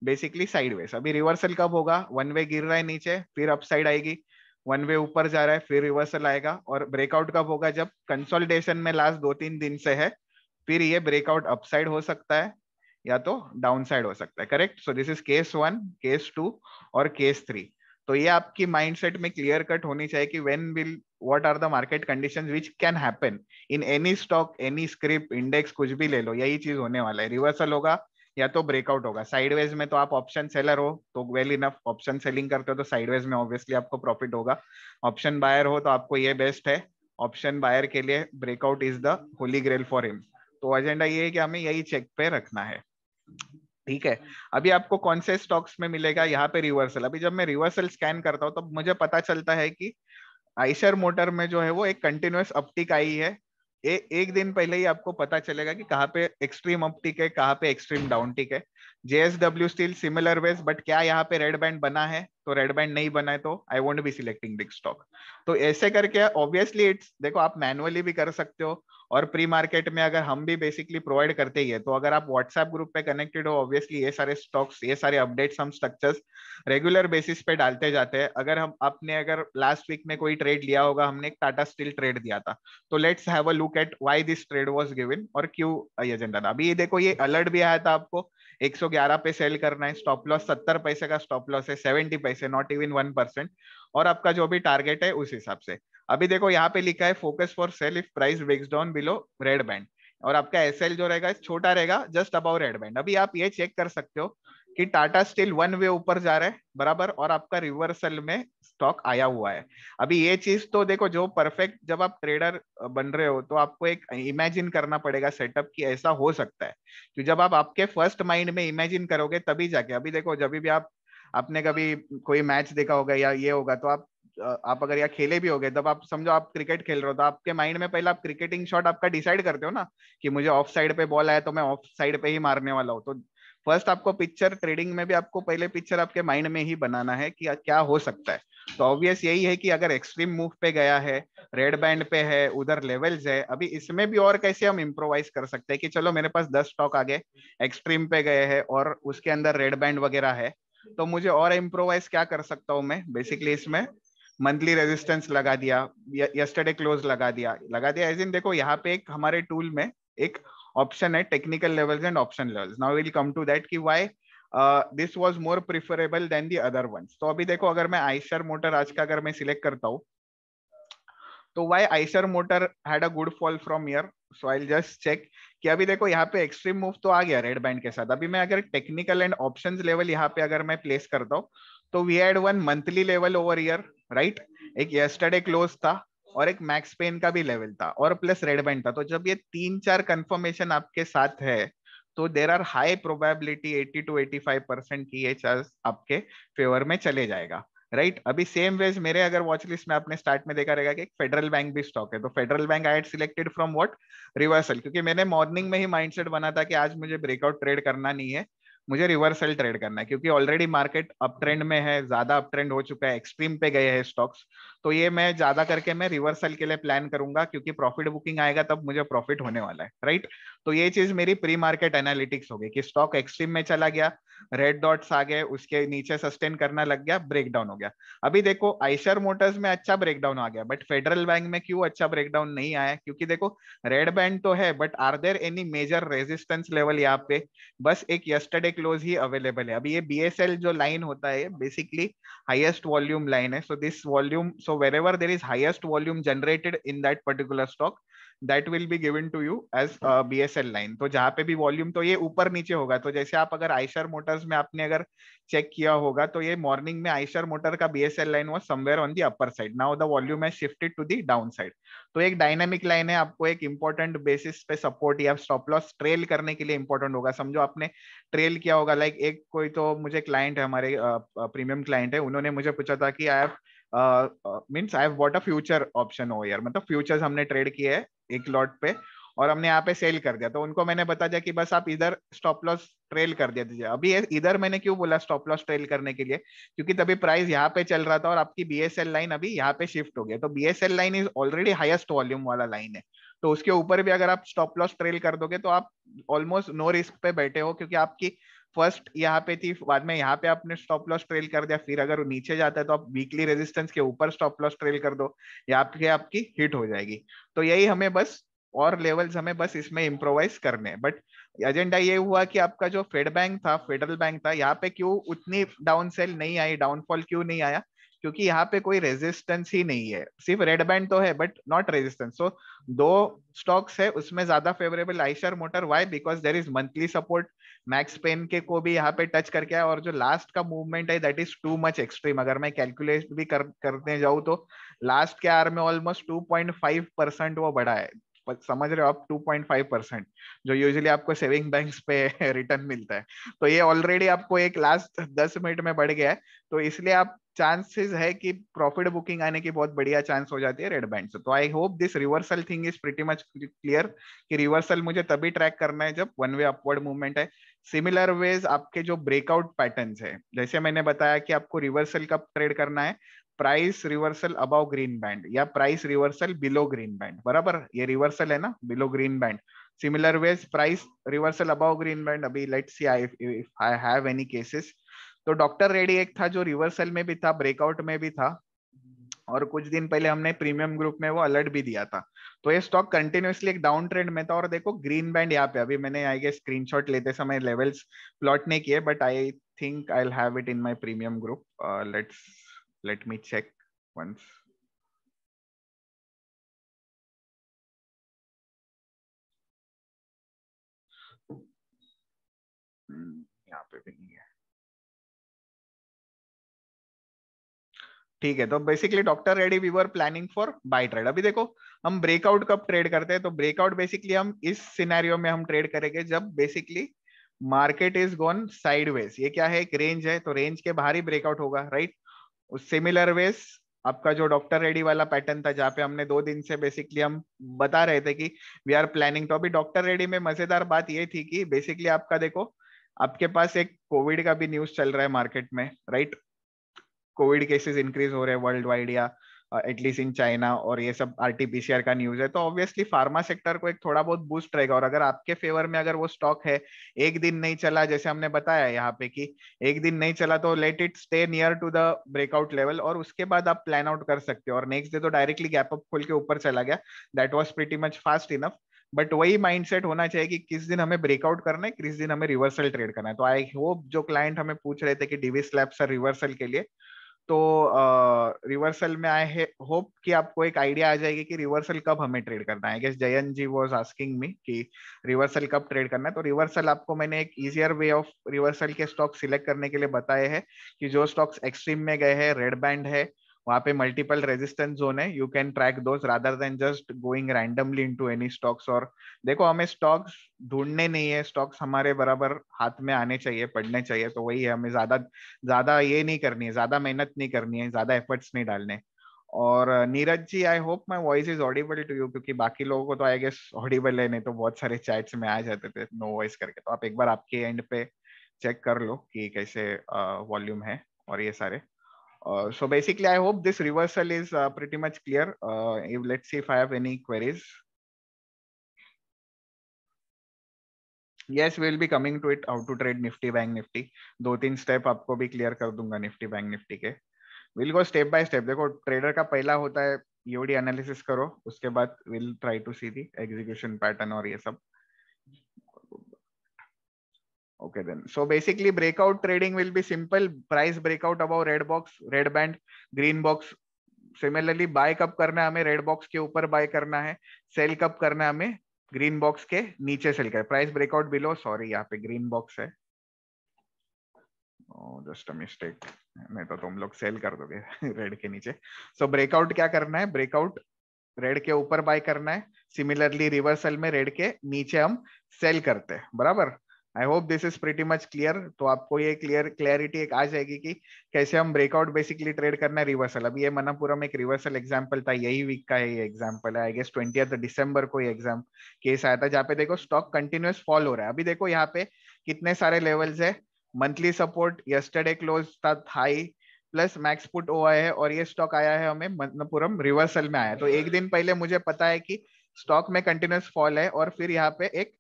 बेसिकली साइडवेज अभी रिवर्सल कब होगा वन वे गिर रहा है नीचे फिर अपसाइड आएगी वन वे ऊपर जा रहा है फिर रिवर्सल आएगा और ब्रेकआउट कब होगा जब कंसोलिडेशन में लास्ट दो तीन दिन से है फिर ये ब्रेकआउट अपसाइड हो सकता है या तो डाउन साइड हो सकता है correct so this is case one case two और केस थ्री तो ये आपकी माइंडसेट में क्लियर कट होनी चाहिए कि when will what are the market conditions which can happen in any stock any script index कुछ भी ले लो यही चीज होने वाला है रिवर्सल होगा या तो ब्रेकआउट होगा साइडवेज में तो आप ऑप्शन सेलर हो तो वेल इनफ ऑप्शन सेलिंग करते हो तो साइडवेज में ऑब्वियसली आपको प्रॉफिट होगा ऑप्शन बायर हो तो आपको ये बेस्ट है ऑप्शन बायर के लिए breakout is the holy grail for him तो एजेंडा ये है कि हमें यही चेक पे रखना है ठीक है अभी आपको कौन से स्टॉक्स में मिलेगा यहाँ पे रिवर्सल अभी जब मैं रिवर्सल स्कैन करता हूँ तो मुझे पता चलता है कि आइशर मोटर में जो है वो एक कंटिन्यूस अपटिक आई है ए, एक दिन पहले ही आपको पता चलेगा कि कहाँ पे एक्सट्रीम अपटिक है कहाँ पे एक्सट्रीम डाउन टिक है JSW steel similar ways but क्या यहाँ पे रेड बैंड बना है तो रेड बैंड नहीं बना है तो I won't be selecting the stock तो ऐसे करके ऑब्वियसली इट्स देखो आप मैनुअली भी कर सकते हो और प्री मार्केट में अगर हम भी बेसिकली प्रोवाइड करते ही है तो अगर आप व्हाट्सएप ग्रुप पे कनेक्टेड हो ऑब्वियसली ये सारे स्टॉक्स ये सारे अपडेट्स हम स्ट्रक्चर्स रेगुलर बेसिस पे डालते जाते हैं अगर हम आपने अगर लास्ट वीक में कोई ट्रेड लिया होगा हमने एक टाटा स्टील ट्रेड दिया था तो let's have a look at why this trade was given और क्यों एजेंडा था अभी ये देखो ये अलर्ट भी आया था आपको 111 पे सेल करना है स्टॉप लॉस 70 पैसे का स्टॉप लॉस है 70 पैसे नॉट इवन वन परसेंट और आपका जो भी टारगेट है उस हिसाब से अभी देखो यहाँ पे लिखा है focus for sell if price breaks down below red band और आपका एस जो रहेगा छोटा रहेगा जस्ट अबाउ रेड बैंड अभी आप ये चेक कर सकते हो कि टाटा स्टील वन वे ऊपर जा रहा है बराबर और आपका रिवर्सल में स्टॉक आया हुआ है अभी ये चीज तो देखो जो परफेक्ट जब आप ट्रेडर बन रहे हो तो आपको एक इमेजिन करना पड़ेगा सेटअप कि ऐसा हो सकता है कि तो जब आप आपके फर्स्ट माइंड में इमेजिन करोगे तभी जाके अभी देखो जब भी आप आपने कभी कोई मैच देखा होगा या ये होगा तो आप आप अगर यहाँ खेले भी हो गए तब आप समझो आप क्रिकेट खेल रहे हो तो आपके माइंड में पहले आप क्रिकेटिंग शॉट आपका डिसाइड करते हो ना कि मुझे ऑफ साइड पे बॉल आया तो मैं ऑफ साइड पे ही मारने वाला हूँ तो फर्स्ट आपको पिक्चर ट्रेडिंग में भी आपको पहले पिक्चर आपके माइंड में ही बनाना है कि क्या हो सकता है तो ऑब्वियस यही है कि अगर एक्सट्रीम मूव पे गया है रेड बैंड पे है उधर लेवल्स है अभी इसमें भी और कैसे हम इम्प्रोवाइज कर सकते हैं कि चलो मेरे पास दस स्टॉक आ गए एक्सट्रीम पे गए हैं और उसके अंदर रेड बैंड वगैरह है तो मुझे और इम्प्रोवाइज क्या कर सकता हूँ मैं बेसिकली इसमें मंथली रेजिस्टेंस लगा दिया यस्टरडे क्लोज लगा दिया लगा दिया एज इन देखो यहाँ पे एक हमारे टूल में एक ऑप्शन है technical levels and option levels now will come to that कि why this was more preferable than the other ones तो अभी देखो अगर मैं आइसर मोटर आज का अगर मैं सिलेक्ट करता हूँ तो why Eicher motor had a good fall from here so I just check कि अभी देखो यहाँ पे एक्सट्रीम मूव तो आ गया रेड बैंड के साथ अभी मैं अगर टेक्निकल एंड ऑप्शंस लेवल यहाँ पे अगर मैं प्लेस करता हूँ तो we had one monthly level over here right एक यस्टरडे क्लोज था और एक मैक्स पेन का भी लेवल था और प्लस रेड बैंड था तो जब ये तीन चार कंफर्मेशन आपके साथ है तो there are high probability 80 to 85 percent की ये चार्ज आपके फेवर में चले जाएगा राइट right? अभी सेम वेज मेरे अगर वॉच लिस्ट में आपने स्टार्ट में देखा रहेगा कि फेडरल बैंक भी स्टॉक है तो Federal bank I had selected from what reversal क्योंकि मैंने मॉर्निंग में ही माइंडसेट बना था कि आज मुझे ब्रेकआउट ट्रेड करना नहीं है मुझे रिवर्सल ट्रेड करना है क्योंकि ऑलरेडी मार्केट अप ट्रेंड में है ज्यादा अप ट्रेंड हो चुका है एक्सट्रीम पे गए हैं स्टॉक्स तो ये मैं ज्यादा करके मैं रिवर्सल के लिए प्लान करूंगा क्योंकि प्रॉफिट बुकिंग आएगा तब मुझे प्रॉफिट होने वाला है राइट तो ये चीज मेरी प्री मार्केट एनालिटिक्स होगी कि स्टॉक एक्सट्रीम में चला गया रेड डॉट्स आ गए उसके नीचे सस्टेन करना लग गया ब्रेकडाउन हो गया अभी देखो आइशर मोटर्स में अच्छा ब्रेकडाउन आ गया बट फेडरल बैंक में क्यों अच्छा ब्रेकडाउन नहीं आया क्योंकि देखो रेड बैंड तो है but are there any major resistance level यहाँ पे बस एक यस्टरडे क्लोज ही अवेलेबल है अभी ये बी जो लाइन होता है बेसिकली हाइएस्ट वॉल्यूम लाइन है so this volume so So wherever there is highest volume generated in that particular stock, that will be given to you as BSL line. तो जहाँ पे भी volume तो ये ऊपर नीचे होगा तो जैसे आप अगर आइशर मोटर्स में आपने अगर चेक किया होगा तो ये मॉर्निंग में आइशर मोटर का BSL line was somewhere on the upper side now the volume है shifted to the down side तो एक डायनामिक लाइन है आपको एक इंपॉर्टेंट बेसिस पे सपोर्ट या स्टॉप लॉस ट्रेल करने के लिए इंपॉर्टेंट होगा समझो आपने ट्रेल किया होगा लाइक like एक कोई तो मुझे क्लाइंट है हमारे प्रीमियम क्लाइंट है उन्होंने मुझे पूछा था कि I have means I have bought a future option हो यार मतलब फ्यूचर्स हमने ट्रेड किए है एक लॉट पे और हमने यहाँ पे सेल कर दिया तो उनको मैंने बता दिया कि बस आप इधर स्टॉप लॉस ट्रेल कर दिया दीजिए अभी इधर मैंने क्यों बोला स्टॉप लॉस ट्रेल करने के लिए क्योंकि तभी प्राइस यहाँ पे चल रहा था और आपकी बीएसएल लाइन अभी यहाँ पे शिफ्ट हो गया तो BSL line is already highest volume वाला लाइन है तो उसके ऊपर भी अगर आप स्टॉप लॉस ट्रेल कर दोगे तो आप ऑलमोस्ट नो रिस्क पे बैठे हो क्योंकि आपकी फर्स्ट यहाँ पे थी बाद में यहाँ पे आपने स्टॉप लॉस ट्रेल कर दिया फिर अगर वो नीचे जाता है तो आप वीकली रेजिस्टेंस के ऊपर स्टॉप लॉस ट्रेल कर दो यहाँ पे आपकी हिट हो जाएगी तो यही हमें बस और लेवल्स हमें बस इसमें इम्प्रोवाइज करने हैं बट एजेंडा ये हुआ कि आपका जो फेड बैंक था फेडरल बैंक था यहाँ पे क्यों उतनी डाउन सेल नहीं आई डाउनफॉल क्यों नहीं आया क्योंकि यहाँ पे कोई रेजिस्टेंस ही नहीं है सिर्फ रेड बैंड तो है बट नॉट रेजिस्टेंस सो दो स्टॉक्स है उसमें ज्यादा favourable Eicher motor why because there is monthly support max pain के को भी यहाँ पे टच करके आया और जो लास्ट का मूवमेंट है that is too much extreme अगर मैं कैलकुलेट भी कर करने जाऊँ तो लास्ट के आर में almost two point five percent वो बढ़ा है समझ रहे हो आप 2.5 परसेंट जो यूजली आपको सेविंग बैंक्स पे रिटर्न (laughs) मिलता है तो ये ऑलरेडी आपको एक लास्ट दस मिनट में बढ़ गया है तो इसलिए आप चांसेस है कि प्रॉफिट बुकिंग आने की बहुत बढ़िया चांस हो जाती है रेड बैंड से तो I hope this reversal thing is pretty much clear कि रिवर्सल मुझे तभी ट्रैक करना है जब वन वे अपवर्ड मूवमेंट है सिमिलर वेज आपके जो ब्रेकआउट पैटर्न है जैसे मैंने बताया कि आपको रिवर्सल कब ट्रेड करना है price reversal above green band या price reversal below green band बराबर ये रिवर्सल है ना below green band similar ways price reversal above green band अभी let see I I have any cases तो डॉक्टर रेडी एक था जो रिवर्सल में भी था ब्रेकआउट में भी था और कुछ दिन पहले हमने प्रीमियम ग्रुप में वो अलर्ट भी दिया था तो ये स्टॉक कंटिन्यूसली एक डाउन ट्रेंड में था और देखो ग्रीन बैंड यहाँ पे अभी मैंने आई गेस स्क्रीनशॉट लेते समय लेवल्स प्लॉट नहीं किए but I think I have it in my premium group let's let me check once यहाँ पे भी नहीं है ठीक है तो basically doctor Reddy we were planning for buy trade अभी देखो हम ब्रेकआउट कब ट्रेड करते हैं तो ब्रेकआउट बेसिकली हम इस सिनेरियो में हम ट्रेड करेंगे जब basically market is gone sideways ये क्या है एक रेंज है तो रेंज के बाहर ही ब्रेकआउट होगा राइट उस सिमिलर वेज आपका जो डॉक्टर रेडी वाला पैटर्न था जहाँ पे हमने दो दिन से बेसिकली हम बता रहे थे कि वी आर प्लानिंग तो अभी डॉक्टर रेडी में मजेदार बात ये थी कि बेसिकली आपका देखो आपके पास एक कोविड का भी न्यूज चल रहा है मार्केट में राइट कोविड केसेस इंक्रीज हो रहे हैं वर्ल्ड वाइड या एटलीस्ट इन चाइना और ये सब आर टी का न्यूज है तो ऑब्वियसली फार्मा सेक्टर को एक थोड़ा बहुत बूस्ट रहेगा और अगर आपके फेवर में अगर वो स्टॉक है एक दिन नहीं चला जैसे हमने बताया यहाँ पे कि एक दिन नहीं चला तो let it stay near to the breakout level और उसके बाद आप प्लान आउट कर सकते हो और नेक्स्ट डे तो डायरेक्टली गैप अप खोल के ऊपर चला गया that was pretty much fast enough but वही माइंडसेट होना चाहिए कि किस दिन हमें ब्रेकआउट करना है किस दिन हमें रिवर्सल ट्रेड करना है तो आई होप जो क्लाइंट हमें पूछ रहे थे कि डिवी स्लैब सर रिवर्सल के लिए तो रिवर्सल में आई है होप कि आपको एक आइडिया आ जाएगी कि रिवर्सल कब हमें ट्रेड करना है guess Jayan ji was asking me कि रिवर्सल कब ट्रेड करना है तो रिवर्सल आपको मैंने एक इजियर वे ऑफ रिवर्सल के स्टॉक सिलेक्ट करने के लिए बताए हैं कि जो स्टॉक्स एक्सट्रीम में गए हैं रेड बैंड है वहां पे मल्टीपल रेजिस्टेंस जोन है you can track those rather than just going randomly into any stocks और देखो हमें स्टॉक्स ढूंढने नहीं है स्टॉक्स हमारे बराबर हाथ में आने चाहिए पढ़ने चाहिए तो वही है हमें ज्यादा ज्यादा ये नहीं करनी है ज्यादा मेहनत नहीं करनी है ज्यादा एफर्ट्स नहीं डालने और Neeraj ji I hope my voice is audible to you क्योंकि बाकी लोगों को तो आई गेस ऑडिबल है नहीं तो बहुत सारे चैट्स में आ जाते थे नो वॉइस करके तो आप एक बार आपके एंड पे चेक कर लो कि कैसे वॉल्यूम है और ये सारे so basically, I hope this reversal is uh, pretty much clear. Uh, if, let's see if I have any queries. Yes, we will be coming to it, how to trade Nifty, Bank Nifty. do teen step aapko bhi clear kar dunga Nifty, Bank Nifty ke We'll go step by step. dekho trader ka pehla hota hai eod analysis karo uske baad we'll try to see the execution pattern aur ye sab uh, Okay then. So basically breakout trading will be simple. Price breakout above red box, red band, green box. Similarly buy कब करना है हमें red box के ऊपर bye करना है cell कब करना है हमें ग्रीन बॉक्स के नीचे सेल कर प्राइस ब्रेकआउट बिलो सॉरी यहाँ पे ग्रीन बॉक्स है जस्ट oh, मिस्टेक नहीं तो तुम लोग सेल कर दोगे रेड (laughs) के नीचे सो so, ब्रेकआउट क्या करना है ब्रेकआउट रेड के ऊपर बाय करना है सिमिलरली रिवर्सल में रेड के नीचे हम सेल करते हैं बराबर I hope this is pretty much clear तो आपको ये क्लियर क्लैरिटी एक आ जाएगी कि कैसे हम ब्रेकआउट बेसिकली ट्रेड करना है रिवर्सल अभी ये मनापुरम एक रिवर्सल एग्जाम्पल था यही वीक का ये एग्जाम्पल है आई गेस ट्वेंटी डिसंबर को एग्जाम केस आया था जहाँ पे देखो स्टॉक कंटिन्यूस फॉल हो रहा है अभी देखो यहाँ पे कितने सारे लेवल्स है मंथली सपोर्ट यस्टरडे क्लोज था हाई प्लस मैक्स पुट हुआ है और ये स्टॉक आया है हमें मनपुरम रिवर्सल में आया तो एक दिन पहले मुझे पता है कि स्टॉक में कंटिन्यूस फॉल है और फिर यहाँ पे एक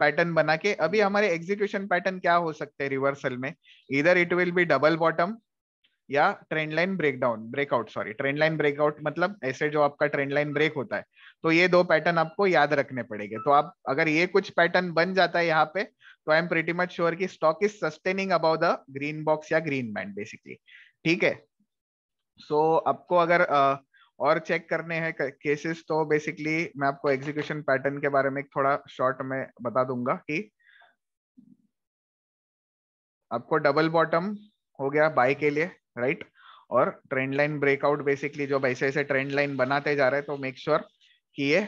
पैटर्न बना के अभी हम्म। हमारे एग्जीक्यूशन पैटर्न क्या हो सकते हैं रिवर्सल में इधर it will be double bottom या trend line breakdown breakout sorry trend line breakout मतलब ऐसे जो आपका ट्रेंड लाइन ब्रेक होता है तो ये दो पैटर्न आपको याद रखने पड़ेंगे तो आप अगर ये कुछ पैटर्न बन जाता है यहाँ पे तो I am pretty much sure की stock is sustaining about the green box या ग्रीन बैंड बेसिकली ठीक है सो so, आपको अगर uh, और चेक करने हैं केसेस तो बेसिकली मैं आपको एग्जीक्यूशन पैटर्न के बारे में थोड़ा शॉर्ट में बता दूंगा कि आपको डबल बॉटम हो गया बाय के लिए राइट और ट्रेंड लाइन ब्रेकआउट बेसिकली जो ऐसे ऐसे ट्रेंड लाइन बनाते जा रहे हैं तो मेक श्योर कि ये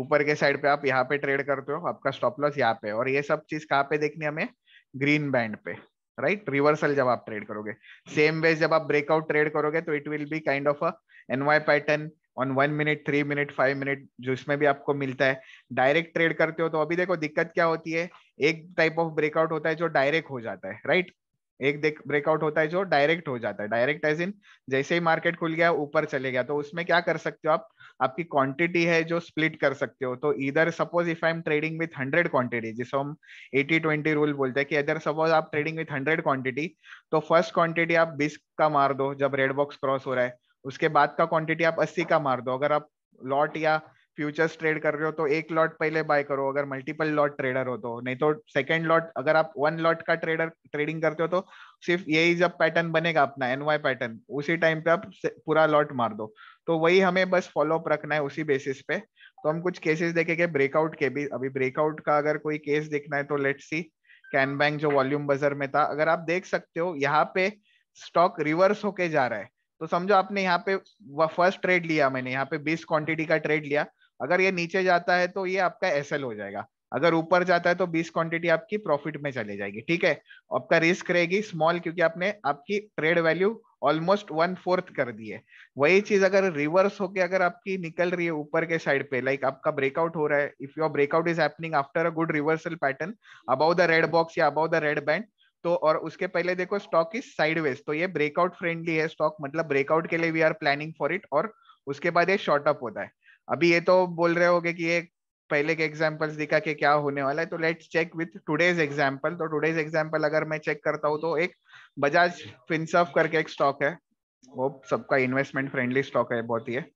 ऊपर के साइड पे आप यहाँ पे ट्रेड करते हो आपका स्टॉप लॉस यहाँ पे और ये सब चीज कहाँ पे देखनी हमें ग्रीन बैंड पे राइट right? रिवर्सल जब आप ट्रेड करोगे सेम वे जब आप ब्रेकआउट ट्रेड करोगे तो it will be kind of a NY pattern on one minute three minute five minute जो इसमें भी आपको मिलता है डायरेक्ट ट्रेड करते हो तो अभी देखो दिक्कत क्या होती है एक टाइप ऑफ ब्रेकआउट होता है जो डायरेक्ट हो जाता है राइट एक देख ब्रेकआउट होता है जो डायरेक्ट हो जाता है डायरेक्ट एज इन जैसे ही मार्केट खुल गया ऊपर चले गया तो उसमें क्या कर सकते हो आप आपकी क्वांटिटी है जो स्प्लिट कर सकते हो तो इधर suppose if I am trading with hundred quantity जिसे हम एटी ट्वेंटी रूल बोलते हैं कि इधर सपोज आप ट्रेडिंग विथ हंड्रेड क्वांटिटी तो फर्स्ट क्वांटिटी आप बीस का मार दो जब रेड बॉक्स क्रॉस हो रहा है उसके बाद का क्वांटिटी आप अस्सी का मार दो अगर आप लॉट या फ्यूचर्स ट्रेड कर रहे हो तो एक लॉट पहले बाय करो अगर मल्टीपल लॉट ट्रेडर हो तो नहीं तो सेकंड लॉट अगर आप वन लॉट का ट्रेडर ट्रेडिंग करते हो तो सिर्फ यही जब पैटर्न बनेगा अपना एनवाई पैटर्न उसी टाइम पे आप पूरा लॉट मार दो तो वही हमें बस फॉलोअप रखना है उसी बेसिस पे तो हम कुछ केसेस देखेंगे ब्रेकआउट के भी अभी ब्रेकआउट का अगर कोई केस देखना है तो लेट सी कैन बैंक जो वॉल्यूम बजर में था अगर आप देख सकते हो यहाँ पे स्टॉक रिवर्स होके जा रहा है तो समझो आपने यहाँ पे फर्स्ट ट्रेड लिया मैंने यहाँ पे बीस क्वांटिटी का ट्रेड लिया अगर ये नीचे जाता है तो ये आपका एस हो जाएगा अगर ऊपर जाता है तो 20 क्वांटिटी आपकी प्रॉफिट में चले जाएगी ठीक है आपका रिस्क रहेगी स्मॉल क्योंकि आपने आपकी trade value almost one fourth कर दी है वही चीज अगर रिवर्स होके अगर आपकी निकल रही है ऊपर के साइड पे लाइक आपका ब्रेकआउट हो रहा है if your breakout is happening after a good reversal pattern above the red box या अबाउ द रेड बैंड तो और उसके पहले देखो स्टॉक इज साइडवेज तो ये ब्रेकआउट फ्रेंडली है स्टॉक मतलब ब्रेकआउट के लिए we are planning for it और उसके बाद ये शॉर्ट अप होता है अभी ये तो बोल रहे होगे कि ये पहले के एग्जाम्पल्स दिखा के क्या होने वाला है तो let's check with today's example तो टुडेज एग्जाम्पल अगर मैं चेक करता हूँ तो एक बजाज फिनसर्व करके एक स्टॉक है वो सबका इन्वेस्टमेंट फ्रेंडली स्टॉक है बहुत ही है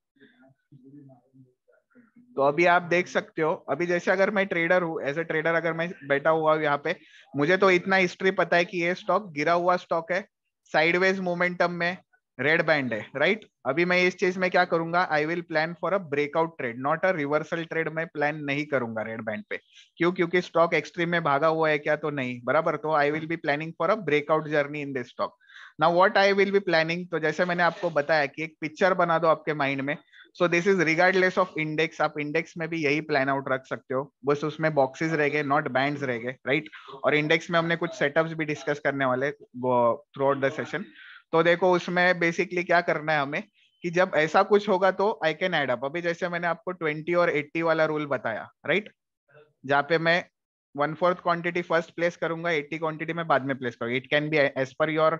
तो अभी आप देख सकते हो अभी जैसे अगर मैं ट्रेडर हूँ एज ए ट्रेडर अगर मैं बैठा हुआ हूँ यहाँ पे मुझे तो इतना हिस्ट्री पता है कि ये स्टॉक गिरा हुआ स्टॉक है साइडवेज मोमेंटम में रेड बैंड है राइट अभी मैं इस चीज में क्या करूंगा I will plan for a breakout trade not a reversal trade मैं प्लान नहीं करूंगा रेड बैंड पे क्यों क्योंकि स्टॉक एक्सट्रीम में भागा हुआ है क्या तो नहीं बराबर तो I will be planning for a breakout journey in this stock ना what I will be planning तो जैसे मैंने आपको बताया कि एक पिक्चर बना दो आपके माइंड में so this is regardless of index आप इंडेक्स में भी यही प्लान आउट रख सकते हो बस उसमें बॉक्सेस रह गए नॉट बैंड रह गए राइट और इंडेक्स में हमने कुछ सेटअप्स भी डिस्कस करने वाले थ्रू आउट द सेशन तो देखो उसमें बेसिकली क्या करना है हमें कि जब ऐसा कुछ होगा तो आई कैन एड अप अभी जैसे मैंने आपको 20 और 80 वाला रूल बताया राइट जहाँ पे मैं one fourth quantity first place करूंगा 80 क्वांटिटी में बाद में प्लेस करूंगा it can be as per your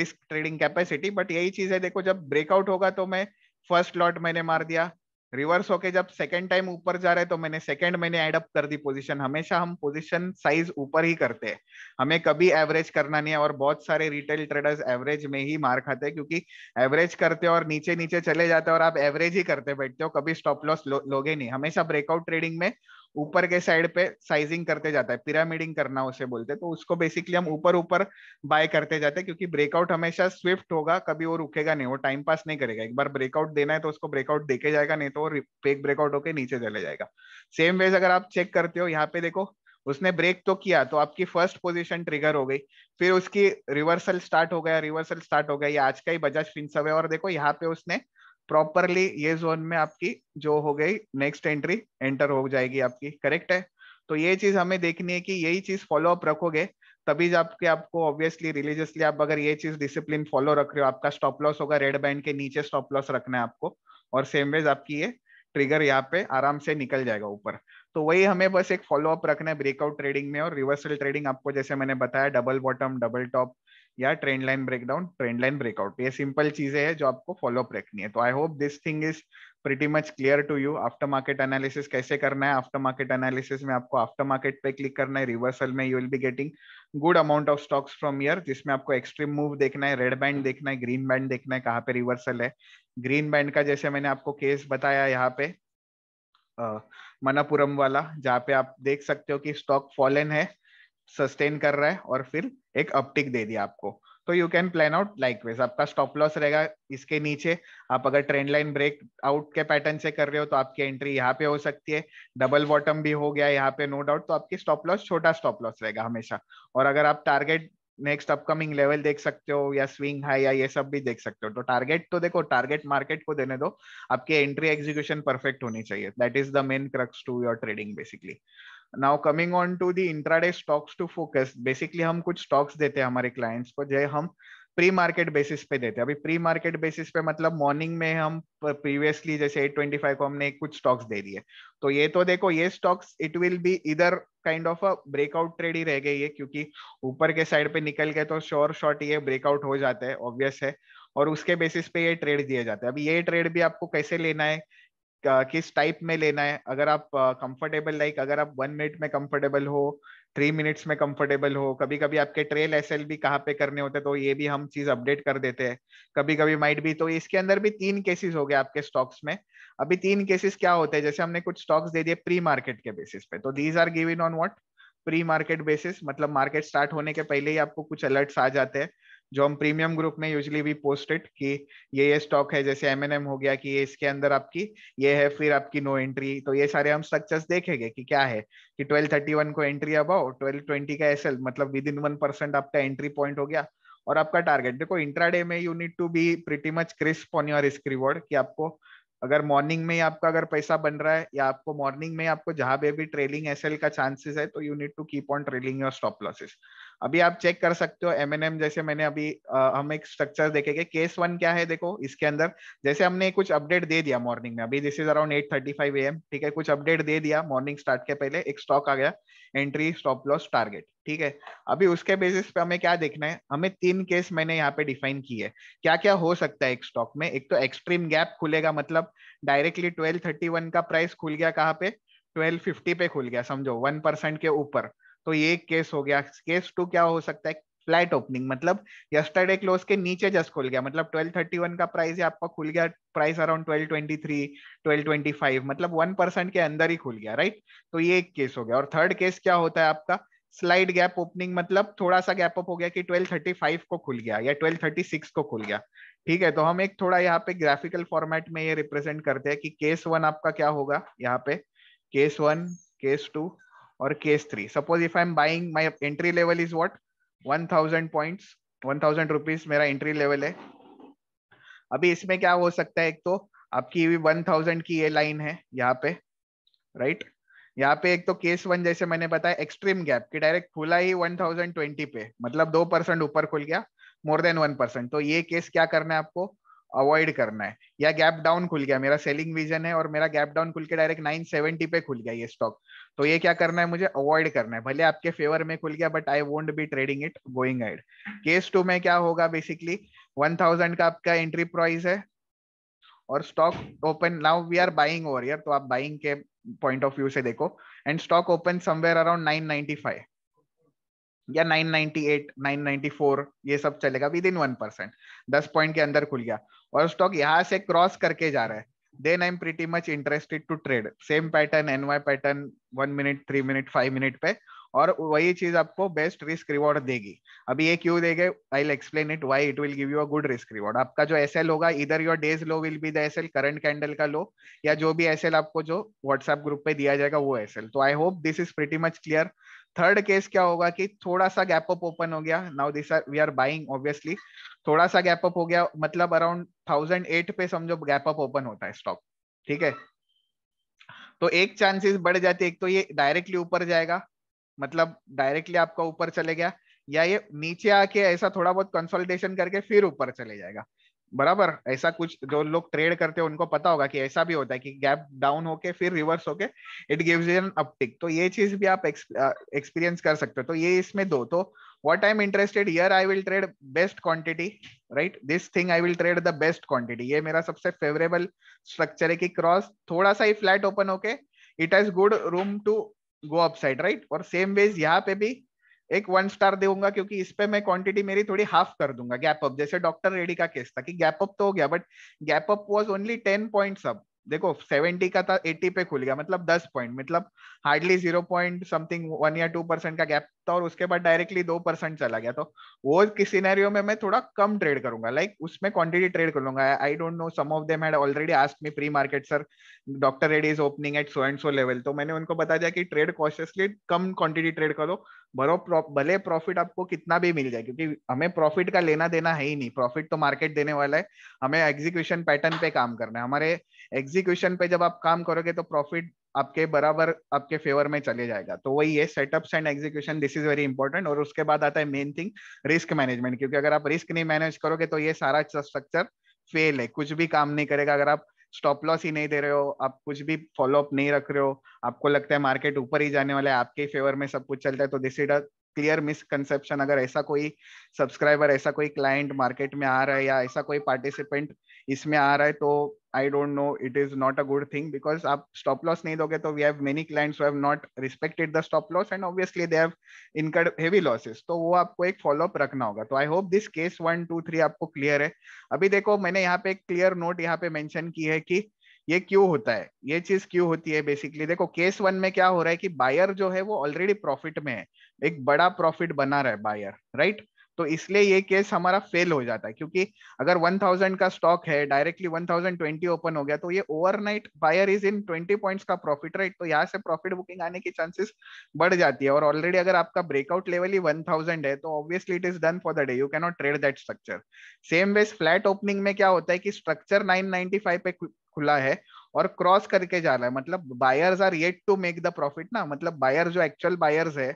risk trading capacity but यही चीज है देखो जब ब्रेकआउट होगा तो मैं फर्स्ट लॉट मैंने मार दिया रिवर्स होके जब सेकेंड टाइम ऊपर जा रहे तो मैंने सेकेंड मैंने एडअप कर दी पोजीशन हमेशा हम पोजीशन साइज ऊपर ही करते हैं हमें कभी एवरेज करना नहीं है और बहुत सारे रिटेल ट्रेडर्स एवरेज में ही मार खाते हैं क्योंकि एवरेज करते हो और नीचे नीचे चले जाते हो और आप एवरेज ही करते बैठते हो कभी स्टॉप लॉस लो, लोगे नहीं हमेशा ब्रेकआउट ट्रेडिंग में ऊपर के साइड पे साइजिंग करते जाता है पिरामिडिंग करना उसे बोलते हैं तो उसको बेसिकली हम ऊपर ऊपर बाय करते जाते हैं क्योंकि ब्रेकआउट हमेशा स्विफ्ट होगा कभी वो रुकेगा नहीं वो टाइम पास नहीं करेगा एक बार ब्रेकआउट देना है तो उसको ब्रेकआउट देके जाएगा नहीं तो वो फेक ब्रेकआउट होकर नीचे चले जाएगा सेम वेज अगर आप चेक करते हो यहाँ पे देखो उसने ब्रेक तो किया तो आपकी फर्स्ट पोजीशन ट्रिगर हो गई फिर उसकी रिवर्सल स्टार्ट हो गया रिवर्सल स्टार्ट हो गया ये आज का ही बजाज फिंसव है और देखो यहाँ पे उसने प्रॉपरली ये जोन में आपकी जो हो गई नेक्स्ट एंट्री एंटर हो जाएगी आपकी करेक्ट है तो ये चीज हमें देखनी है कि यही चीज फॉलो अप रखोगे तभी आपके आपको ऑब्वियसली रिलीजियसली आप अगर ये चीज डिसिप्लिन फॉलो रख रहे हो आपका स्टॉप लॉस होगा रेड बैंड के नीचे स्टॉप लॉस रखना है आपको और सेम वेज आपकी ये ट्रिगर यहाँ पे आराम से निकल जाएगा ऊपर तो वही हमें बस एक फॉलो अप रखना है ब्रेकआउट ट्रेडिंग में और रिवर्सल ट्रेडिंग आपको जैसे मैंने बताया डबल बॉटम डबल टॉप या trend line breakdown trend line breakout ये सिंपल चीजें हैं जो आपको फॉलोअप रखनी है तो I hope this thing is pretty much clear to you after market analysis कैसे करना है आफ्टर मार्केट एनालिसिस में आपको आफ्टर मार्केट पे क्लिक करना है रिवर्सल में you will be getting good amount of stocks from year जिसमें आपको एक्सट्रीम मूव देखना है रेड बैंड देखना है ग्रीन बैंड देखना है कहाँ पे रिवर्सल है ग्रीन बैंड का जैसे मैंने आपको केस बताया यहाँ पे मनापुरम वाला जहाँ पे आप देख सकते हो कि स्टॉक फॉलन है सस्टेन कर रहा है और फिर एक अपटिक दे दिया आपको तो you can plan out like ways आपका स्टॉप लॉस रहेगा इसके नीचे आप अगर ट्रेंड लाइन ब्रेक आउट के पैटर्न से कर रहे हो तो आपकी एंट्री यहाँ पे हो सकती है डबल बॉटम भी हो गया यहाँ पे नो डाउट तो आपकी स्टॉप लॉस छोटा स्टॉप लॉस रहेगा हमेशा और अगर आप टारगेट नेक्स्ट अपकमिंग लेवल देख सकते हो या स्विंग हाई या ये सब भी देख सकते हो तो टारगेट तो देखो टारगेट मार्केट को देने दो आपकी एंट्री एग्जीक्यूशन परफेक्ट होनी चाहिए that is the main crux to your trading basically now coming on to the intraday stocks to focus basically हम कुछ स्टॉक्स देते हैं हमारे क्लाइंट्स को जो हम प्री मार्केट बेसिस पे देते हैं अभी प्री मार्केट बेसिस पे मतलब मॉर्निंग में हम प्रीवियसली जैसे 825 को हमने कुछ स्टॉक्स दे दिए तो ये तो देखो ये स्टॉक्स इट विल बी इधर kind of a breakout trade ही रह गई है क्योंकि ऊपर के साइड पे निकल गए तो श्योर शॉर्ट ये ब्रेकआउट हो जाते हैं ऑब्वियस है और उसके बेसिस पे ये ट्रेड दिए जाते हैं अभी ये ट्रेड भी आपको कैसे लेना है किस टाइप में लेना है अगर आप कंफर्टेबल लाइक अगर आप वन मिनट में कंफर्टेबल हो थ्री मिनट्स में कंफर्टेबल हो कभी कभी आपके ट्रेल एस एल भी कहाँ पे करने होते हैं तो ये भी हम चीज अपडेट कर देते हैं कभी कभी माइट भी तो इसके अंदर भी तीन केसेस हो गए आपके स्टॉक्स में अभी तीन केसेस क्या होते हैं जैसे हमने कुछ स्टॉक्स दे दिए प्री मार्केट के बेसिस पे तो these are given on what pre market basis मतलब मार्केट स्टार्ट होने के पहले ही आपको कुछ अलर्ट्स आ जाते हैं जो हम प्रीमियम ग्रुप में यूजली भी पोस्टेड कि ये ये स्टॉक है जैसे एम हो गया कि ये इसके अंदर आपकी ये है फिर आपकी नो एंट्री तो ये सारे हम स्ट्रक्चर्स देखेंगे कि क्या है कि ट्वेल्व थर्टी वन को एंट्री अबाउ ट्वेल्व ट्वेंटी का एस मतलब विद इन वन परसेंट आपका एंट्री पॉइंट हो गया और आपका टारगेट देखो इंट्राडे में you need to be pretty much crisp on your risk reward कि आपको अगर मॉर्निंग में आपका अगर पैसा बन रहा है या आपको मॉर्निंग में आपको जहां पे भी ट्रेलिंग एसएल का चांसेस है तो you need to keep on trailing your stop losses अभी आप चेक कर सकते हो एम जैसे मैंने अभी आ, हम एक स्ट्रक्चर देखेंगे केस वन क्या है देखो इसके अंदर जैसे हमने कुछ अपडेट दे दिया मॉर्निंग में अभी this is around eight thirty five AM ठीक है कुछ अपडेट दे दिया मॉर्निंग स्टार्ट के पहले एक स्टॉक आ गया एंट्री स्टॉप लॉस टारगेट ठीक है अभी उसके बेसिस पे हमें क्या देखना है हमें तीन केस मैंने यहाँ पे डिफाइन की है क्या क्या हो सकता है एक स्टॉक में एक तो एक्सट्रीम गैप खुलेगा मतलब डायरेक्टली ट्वेल्व थर्टी वन का प्राइस खुल गया कहाँ पे ट्वेल्व फिफ्टी पे खुल गया समझो वन परसेंट के ऊपर तो ये एक केस हो गया केस टू क्या हो सकता है फ्लैट ओपनिंग मतलब यस्टरडे क्लोज के नीचे जस्ट खुल गया मतलब 1231 का प्राइस आपका खुल गया प्राइस अराउंड 1223 1225 मतलब 1 परसेंट के अंदर ही खुल गया राइट तो ये एक केस हो गया और थर्ड केस क्या होता है आपका स्लाइड गैप ओपनिंग मतलब थोड़ा सा गैप अप हो गया कि 1235 को खुल गया या 1236 को खुल गया ठीक है तो हम एक थोड़ा यहाँ पे ग्राफिकल फॉर्मेट में ये रिप्रेजेंट करते हैं कि केस वन आपका क्या होगा यहाँ पे case one case two or case three. suppose if i'm buying my entry level is what 1000 points 1000 rupees मेरा entry level है अभी इसमें क्या हो सकता है एक तो आपकी भी 1000 की ये लाइन है यहाँ पे राइट right? यहाँ पे एक तो केस वन जैसे मैंने बताया एक्सट्रीम गैप कि डायरेक्ट खुला ही 1020 पे मतलब दो परसेंट ऊपर खुल गया मोर देन वन परसेंट तो ये केस क्या करना है आपको अवॉइड करना है या गैप डाउन खुल गया मेरा सेलिंग विजन है और मेरा गैप डाउन खुल के डायरेक्ट 970 पे खुल गया ये स्टॉक तो ये क्या करना है मुझे अवॉइड करना है भले आपके फेवर में खुल गया but I won't be trading it going ahead case two में क्या होगा बेसिकली वन थाउजेंड का आपका एंट्री प्राइस है और stock open now we are buying over यार तो आप बाइंग के पॉइंट ऑफ व्यू से देखो and stock open somewhere around 995 या 998, 994 ये सब चलेगा विद इन वन परसेंट दस पॉइंट के अंदर खुल गया और स्टॉक यहाँ से क्रॉस करके जा रहा है then I'm pretty much interested to trade. Same pattern, NY pattern, one minute three minute five minute पे और वही चीज आपको बेस्ट रिस्क रिवॉर्ड देगी अभी ये क्यों देगा I explain it why it will give you a good risk reward आपका जो एसएल होगा इधर your days low will be the SL current candle का लो या जो भी एसएल आपको जो व्हाट्सएप ग्रुप पे दिया जाएगा वो एस एल तो I hope this is pretty much clear third case क्या होगा कि थोड़ा सा गैप अप ओपन हो गया now this are we are buying obviously थोड़ा सा गैप अप हो गया मतलब अराउंड थाउजेंड एट पे समझो गैप अप ओपन होता है स्टॉक ठीक है तो एक चांसेस बढ़ जाते एक तो ये डायरेक्टली ऊपर जाएगा मतलब डायरेक्टली आपका ऊपर चले गया या ये नीचे आके ऐसा थोड़ा बहुत कंसोलिडेशन करके फिर ऊपर चले जाएगा बराबर ऐसा कुछ जो लोग ट्रेड करते हैं उनको पता होगा कि ऐसा भी होता है कि गैप डाउन होके फिर रिवर्स होके इट गिव्स एन अपटिक तो ये चीज भी आप एक्सपीरियंस कर सकते हो तो ये इसमें दो तो what I am interested here I will trade best quantity right this thing I will trade the best quantity ये मेरा सबसे फेवरेबल स्ट्रक्चर है कि क्रॉस थोड़ा सा ही फ्लैट ओपन होके it has good room to go upside right और सेम वेज यहाँ पे भी एक वन स्टार दूंगा क्योंकि इस पे मैं क्वांटिटी मेरी थोड़ी हाफ कर दूंगा गैप अप जैसे डॉक्टर रेडी का केस था कि गैप अप तो हो गया but gap up was only ten point up देखो सेवेंटी का था एट्टी पे खुल गया मतलब दस पॉइंट मतलब hardly zero point something one या टू परसेंट का गैप था और उसके बाद डायरेक्टली दो परसेंट चला गया तो वो किस सिनेरियो में मैं थोड़ा कम ट्रेड करूंगा लाइक like, उसमें क्वांटिटी ट्रेड कर लूंगा I don't know some of them had already ask me pre market sir doctor Reddy is opening at so and so level तो मैंने उनको बता दिया कि ट्रेड कॉशियसली कम क्वांटिटी ट्रेड करो भरो भले प्रॉफिट आपको कितना भी मिल जाए क्योंकि हमें प्रॉफिट का लेना देना है ही नहीं प्रॉफिट तो मार्केट देने वाला है हमें एग्जीक्यूशन पैटर्न पे काम करना है हमारे एग्जीक्यूशन पे जब आप काम करोगे तो प्रॉफिट आपके बराबर आपके फेवर में चले जाएगा तो वही है setups and execution this is very important और उसके बाद आता है मेन थिंग रिस्क मैनेजमेंट क्योंकि अगर आप रिस्क नहीं मैनेज करोगे तो ये सारा स्ट्रक्चर फेल है कुछ भी काम नहीं करेगा अगर आप स्टॉप लॉस ही नहीं दे रहे हो आप कुछ भी फॉलो अप नहीं रख रहे हो आपको लगता है मार्केट ऊपर ही जाने वाला है आपके फेवर में सब कुछ चलता है तो this is a clear misconception अगर ऐसा कोई सब्सक्राइबर ऐसा कोई क्लाइंट मार्केट में आ रहा है या ऐसा कोई पार्टिसिपेंट इसमें आ रहा है तो I don't know it is not a good thing because आप स्टॉप लॉस नहीं दोगे तो we have many clients have not respected the stop loss and obviously they have incurred heavy losses तो वो आपको एक फॉलोअप रखना होगा तो I hope this case one two three आपको क्लियर है अभी देखो मैंने यहाँ पे एक क्लियर नोट यहाँ पे मैंशन की है कि ये क्यों होता है ये चीज क्यों होती है बेसिकली देखो केस वन में क्या हो रहा है कि बायर जो है वो ऑलरेडी प्रॉफिट में है एक बड़ा प्रॉफिट बना रहा है बायर राइट right? तो इसलिए ये केस हमारा फेल हो जाता है क्योंकि अगर 1000 का स्टॉक है डायरेक्टली 1020 ओपन हो गया तो ये overnight buyer is in 20 points का प्रॉफिट राइट तो यहाँ से प्रॉफिट बुकिंग आने की चांसेस बढ़ जाती है और ऑलरेडी अगर आपका ब्रेकआउट लेवल ही 1000 है तो obviously it is done for the day you cannot trade that structure same ways flat opening में क्या होता है कि स्ट्रक्चर नाइन पे खुला है और क्रॉस करके जा रहा है मतलब buyers are yet to make the profit ना मतलब बायर जो एक्चुअल बायर्स है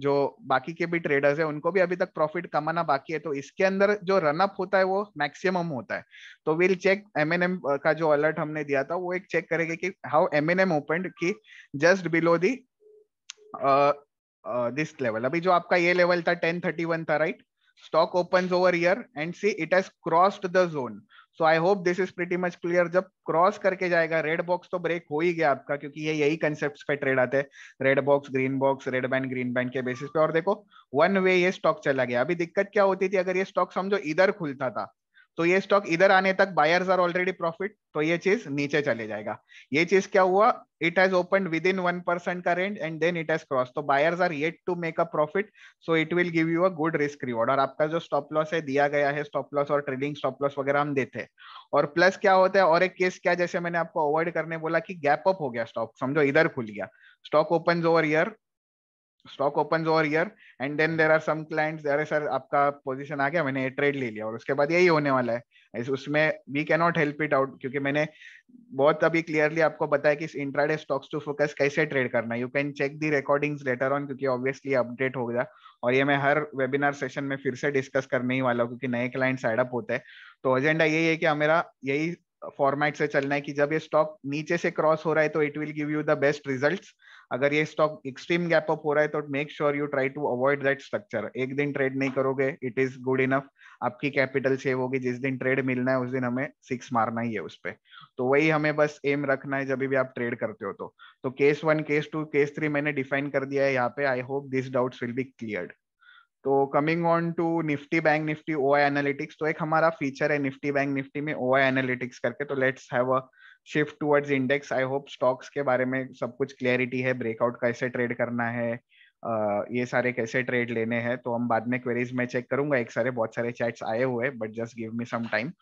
जो बाकी के भी ट्रेडर्स है उनको भी अभी तक प्रॉफिट कमाना बाकी है तो इसके अंदर जो रनअप होता है वो मैक्सिमम होता है तो will check M N M का जो अलर्ट हमने दिया था वो एक चेक करेगा कि how M N M open की just below the this level अभी जो आपका ये लेवल था टेन थर्टी वन था right stock open over here and see it has crossed the zone so I hope this is pretty much clear जब cross करके जाएगा रेड बॉक्स तो ब्रेक हो ही गया आपका क्योंकि ये यही कंसेप्ट पे ट्रेड आते हैं red box green box red band green band के बेसिस पे और देखो वन वे ये स्टॉक चला गया अभी दिक्कत क्या होती थी अगर ये स्टॉक समझो इधर खुलता था तो ये स्टॉक इधर आने तक बायर्स आर ऑलरेडी प्रॉफिट तो ये चीज नीचे चले जाएगा ये चीज क्या हुआ it has open within one percent का range and then it has cross तो buyers are yet to make a profit so it will give you a good risk reward और आपका जो स्टॉप लॉस है दिया गया है stop loss और ट्रेडिंग स्टॉप लॉस वगैरह हम देते हैं और प्लस क्या होता है और एक केस क्या जैसे मैंने आपको अवॉइड करने बोला कि गैप अप हो गया स्टॉक समझो इधर खुल गया stock open over here stock open over here and then there are some clients अरे सर आपका पोजीशन आ गया मैंने ट्रेड ले लिया और उसके बाद यही होने वाला है उसमें we can not help it out क्योंकि मैंने बहुत अभी क्लियरली आपको बताया कि इंट्राडे स्टॉक्स टू फोकस कैसे ट्रेड करना you can check the recordings later on क्योंकि ऑब्वियसली अपडेट हो गया और ये मैं हर वेबिनार सेशन में फिर से डिस्कस करने ही वाला हूँ क्योंकि नए क्लाइंट साइडअप होते हैं तो एजेंडा यही है कि हमारा यही फॉर्मेट से चलना है कि जब ये स्टॉक नीचे से क्रॉस हो रहा है तो it will give you the best results अगर ये स्टॉक एक्सट्रीम गैप अप हो रहा है तो make sure you try to avoid that structure एक दिन ट्रेड नहीं करोगे इट इज गुड इनफ आपकी कैपिटल सेव होगी जिस दिन ट्रेड मिलना है उस दिन हमें सिक्स मारना ही है उस पर तो वही हमें बस एम रखना है जब भी आप ट्रेड करते हो तो तो case one case two case three मैंने डिफाइन कर दिया है यहाँ पे I hope this doubts will be clear तो coming on to Nifty bank Nifty O analytics तो एक हमारा फीचर है निफ्टी बैंक निफ्टी में ओ एनालिटिक्स करके तो let's have a shift towards index I hope stocks के बारे में सब कुछ क्लियरिटी है ब्रेकआउट कैसे ट्रेड करना है ये सारे कैसे ट्रेड लेने हैं तो हम बाद में क्वेरीज में चेक करूंगा एक सारे बहुत सारे चैट्स आए हुए but just give me some time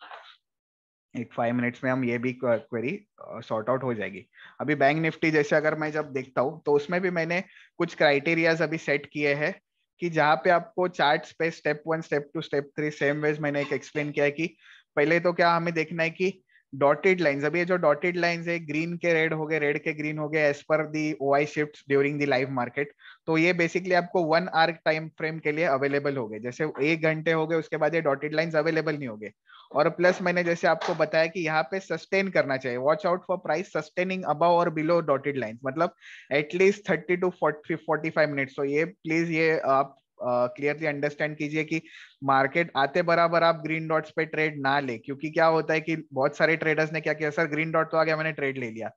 एक फाइव मिनट्स में हम ये भी क्वेरी सॉर्ट आउट हो जाएगी अभी बैंक निफ्टी जैसे अगर मैं जब देखता हूँ तो उसमें भी मैंने कुछ क्राइटेरियाज अभी सेट किए हैं कि जहाँ पे आपको चार्ट पे step one step two step three same ways मैंने एक एक्सप्लेन किया है कि पहले तो क्या हमें देखना है कि डॉटेड लाइन अभी जो डॉटेड लाइन है ग्रीन के रेड हो गए रेड के ग्रीन हो गए as per the O I shift during the live market तो ये बेसिकली आपको वन आर टाइम फ्रेम के लिए अवेलेबल हो गए जैसे एक घंटे हो गए उसके बाद ये डॉटेड लाइन अवेलेबल नहीं हो गए और प्लस मैंने जैसे आपको बताया कि यहाँ पे सस्टेन करना चाहिए watch out for price sustaining अब और बिलो डॉटेड लाइन मतलब at least thirty to forty forty five minutes तो ये प्लीज ये आप क्लियरली uh, अंडरस्टैंड कीजिए कि मार्केट आते बराबर आप ग्रीन डॉट्स पे ट्रेड ना ले क्योंकि क्या होता है कि बहुत सारे ट्रेडर्स ने क्या किया सर ग्रीन डॉट तो आ गया मैंने ट्रेड ले लिया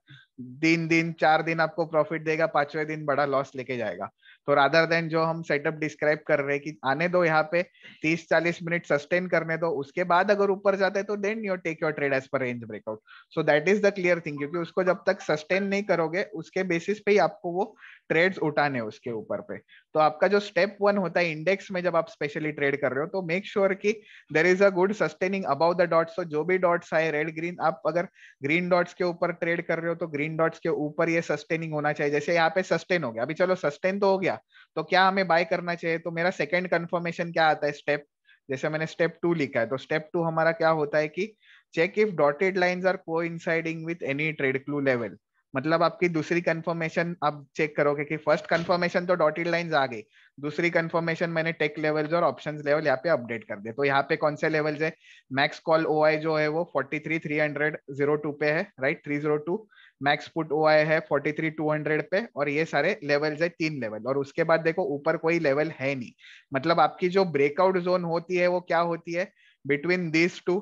दिन दिन चार दिन आपको प्रॉफिट देगा पांचवें दिन बड़ा लॉस लेके जाएगा तो रादर देन जो हम सेटअप डिस्क्राइब कर रहे हैं कि आने दो यहाँ पे तीस चालीस मिनट सस्टेन करने दो उसके बाद अगर ऊपर जाते हैं तो then your take your trade as per range breakout so that is the clear thing क्योंकि उसको जब तक सस्टेन नहीं करोगे उसके बेसिस पे ही आपको वो ट्रेड्स उठाने उसके ऊपर पे तो आपका जो स्टेप वन होता है इंडेक्स में जब आप स्पेशली ट्रेड कर रहे हो तो मेक श्योर sure की there is a good sustaining above the dots जो भी डॉट्स आए रेड ग्रीन आप अगर ग्रीन डॉट्स के ऊपर ट्रेड कर रहे हो तो ग्रीन डॉट्स के ऊपर ये सस्टेनिंग होना चाहिए जैसे यहाँ पे सस्टेन हो गया अभी चलो सस्टेन तो हो गया तो क्या हमें बाय करना चाहिए तो मेरा सेकेंड कन्फर्मेशन क्या आता है स्टेप जैसे मैंने स्टेप टू लिखा है तो स्टेप टू हमारा क्या होता है कि check if dotted lines are coinciding with any trade clue level मतलब आपकी दूसरी कंफर्मेशन आप चेक करोगे कि फर्स्ट कंफर्मेशन तो डॉटेड लाइन आ गई दूसरी कंफर्मेशन मैंने टेक लेवल्स और ऑप्शंस लेवल यहाँ पे अपडेट कर दे तो यहाँ पे कौन से लेवल्स है मैक्स कॉल ओ जो है वो forty three three hundred zero two पे है right three zero two max put O है फोर्टी थ्री टू हंड्रेड पे और ये सारे लेवल्स है तीन लेवल और उसके बाद देखो ऊपर कोई लेवल है नहीं मतलब आपकी जो ब्रेकआउट जोन होती है वो क्या होती है बिटवीन दिस टू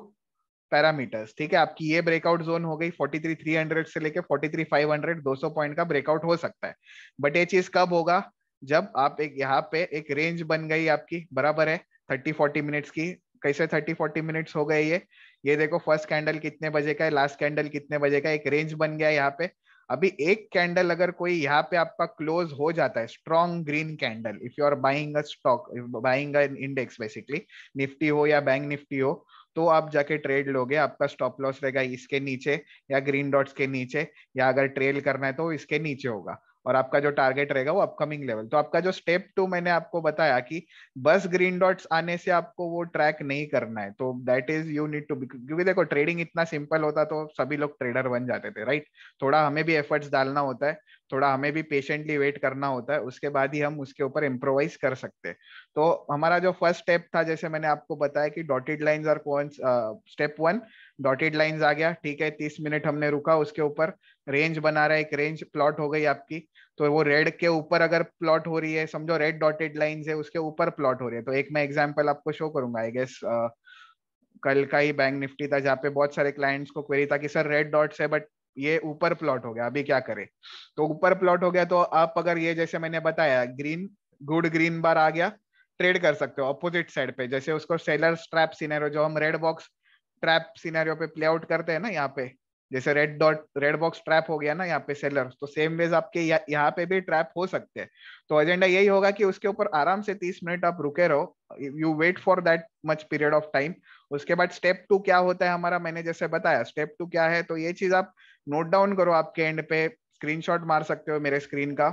पैरामीटर्स ठीक है आपकी ये ब्रेकआउट जोन हो गई 43,300 से लेके 43,500 200 पॉइंट का ब्रेकआउट हो सकता है बट ये चीज कब होगा जब आप एक यहाँ पे एक रेंज बन गई आपकी बराबर है 30 40 मिनट्स की कैसे 30 40 मिनट्स हो गए ये ये देखो फर्स्ट कैंडल कितने बजे का है लास्ट कैंडल कितने बजे का एक रेंज बन गया यहाँ पे अभी एक कैंडल अगर कोई यहाँ पे आपका क्लोज हो जाता है strong green candle if you are buying a stock buying index basically Nifty हो या बैंक निफ्टी हो तो आप जाके ट्रेड लोगे आपका स्टॉप लॉस रहेगा इसके नीचे या ग्रीन डॉट्स के नीचे या अगर ट्रेल करना है तो इसके नीचे होगा और आपका जो टारगेट रहेगा वो अपकमिंग लेवल तो आपका जो स्टेप टू मैंने आपको बताया कि बस ग्रीन डॉट्स आने से आपको वो ट्रैक नहीं करना है तो that is you need to क्योंकि देखो ट्रेडिंग इतना सिंपल होता तो सभी लोग ट्रेडर बन जाते थे राइट थोड़ा हमें भी एफर्ट्स डालना होता है थोड़ा हमें भी पेशेंटली वेट करना होता है उसके बाद ही हम उसके ऊपर इम्प्रोवाइज कर सकते हैं तो हमारा जो फर्स्ट स्टेप था जैसे मैंने आपको बताया कि डॉटेड लाइंस और कौन स्टेप वन डॉटेड लाइंस आ गया ठीक है तीस मिनट हमने रुका उसके ऊपर रेंज बना रहा है एक रेंज प्लॉट हो गई आपकी तो वो रेड के ऊपर अगर प्लॉट हो रही है समझो रेड डॉटेड लाइन है उसके ऊपर प्लॉट हो रही है तो एक मैं एग्जाम्पल आपको शो करूंगा आई गेस कल का ही बैंक निफ्टी था जहाँ पे बहुत सारे क्लाइंट्स को क्वेरी था कि सर रेड डॉट्स है बट ये ऊपर प्लॉट हो गया अभी क्या करें तो ऊपर प्लॉट हो गया तो आप अगर ये जैसे मैंने बताया ग्रीन गुड ग्रीन बार आ गया ट्रेड कर सकते हो अपोजिट साइड पे जैसे उसको सेलर ट्रैप सीनेरियो जो हम रेड बॉक्स ट्रैप सीनेरियो पे प्ले आउट करते हैं ना यहाँ पे जैसे red dot red box trap हो गया ना यहाँ पे सेलर तो सेम वेज आपके यहाँ पे भी ट्रैप हो सकते हैं तो एजेंडा यही होगा कि उसके ऊपर आराम से तीस मिनट आप रुके रहो you wait for that much period of time उसके बाद स्टेप टू क्या होता है हमारा मैंने जैसे बताया स्टेप टू क्या है तो ये चीज आप नोट डाउन करो आपके एंड पे स्क्रीन मार सकते हो मेरे स्क्रीन का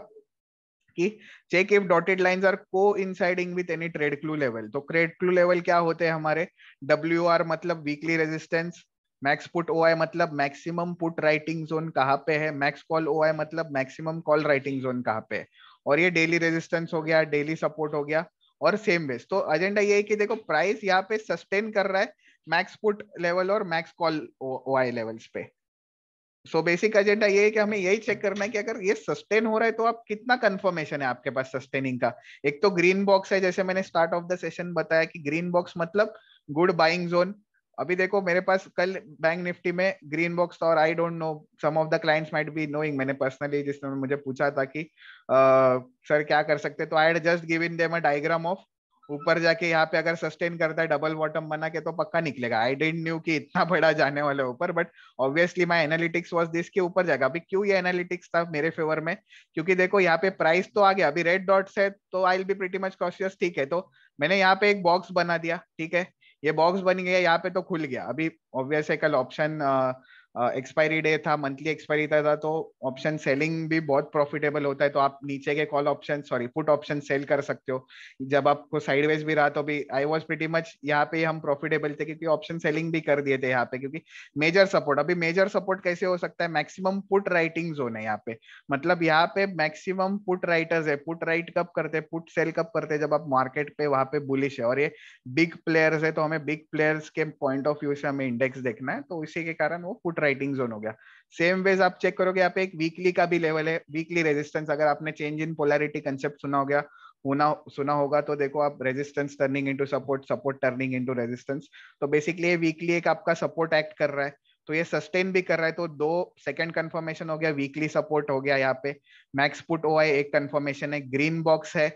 कि check if dotted lines are coinciding with any trade clue level तो ट्रेड क्लू लेवल क्या होते हैं हमारे डब्ल्यू आर मतलब weekly resistance max put O I मतलब मैक्सिमम पुट राइटिंग जोन कहाँ पे है मैक्स कॉल ओ आई मतलब मैक्सिमम कॉल राइटिंग जोन कहाँ पे है और ये डेली रेजिस्टेंस हो गया डेली सपोर्ट हो गया और सेम बेस तो एजेंडा ये है कि देखो प्राइस यहाँ पे सस्टेन कर रहा है मैक्स पुट लेवल और मैक्स कॉल ओ लेवल्स पे सो बेसिक एजेंडा ये है कि हमें यही चेक करना है कि अगर ये सस्टेन हो रहा है तो आप कितना कंफर्मेशन है आपके पास सस्टेनिंग का एक तो ग्रीन बॉक्स है जैसे मैंने स्टार्ट ऑफ द सेशन बताया कि ग्रीन बॉक्स मतलब गुड बाइंग जोन अभी देखो मेरे पास कल बैंक निफ्टी में ग्रीन बॉक्स और I don't know some of the clients might be knowing मैंने पर्सनली जिसने मुझे पूछा था कि सर क्या कर सकते तो I just giving them a diagram of ऊपर जाके यहाँ पे अगर सस्टेन करता है डबल बॉटम बना के तो पक्का निकलेगा आई डेंट न्यू कि इतना (laughs) बड़ा जाने वाला ऊपर but obviously my analytics was this के ऊपर जाएगा अभी क्यों ये एनालिटिक्स था मेरे फेवर में क्योंकि देखो यहाँ पे प्राइस तो आ गया अभी रेड डॉट्स है तो I will be pretty much cautious ठीक है तो मैंने यहाँ पे एक बॉक्स बना दिया ठीक है ये बॉक्स बन गया यहाँ पे तो खुल गया अभी ऑब्वियस है कल ऑप्शन एक्सपायरी डे था मंथली एक्सपायरी था तो ऑप्शन सेलिंग भी बहुत प्रॉफिटेबल होता है तो आप नीचे के call option sorry put option sell कर सकते हो जब आपको साइडवेज भी रहा तो भी आई वॉज प्रिटी मच यहाँ पे हम प्रॉफिटेबल थे क्योंकि ऑप्शन सेलिंग भी कर दिए थे यहाँ पे क्योंकि मेजर सपोर्ट अभी मेजर सपोर्ट कैसे हो सकता है मैक्सिमम पुट राइटिंग जोन है यहाँ पे मतलब यहाँ पे मैक्सिमम पुट राइटर्स है पुट राइट कब करते पुट सेल कब करते जब आप मार्केट पे वहाँ पे बुलिश है और ये बिग प्लेयर्स है तो हमें बिग प्लेयर्स के पॉइंट ऑफ व्यू से हमें इंडेक्स देखना है तो इसी के कारण वो पुट राइट राइटिंग जोन हो गया सेम वेज आप चेक करोगे यहाँ पे एक वीकली का भी लेवल है वीकली रेजिस्टेंस अगर आपने चेंज इन पोलैरिटी कंसेप्ट सुना हो गया होना सुना होगा तो देखो आप resistance turning into support support turning into resistance तो बेसिकली ये वीकली एक आपका सपोर्ट एक्ट कर रहा है तो ये सस्टेन भी कर रहा है तो दो सेकंड कंफर्मेशन हो गया वीकली सपोर्ट हो गया यहाँ पे मैक्स पुट ओ एक कंफर्मेशन है ग्रीन बॉक्स है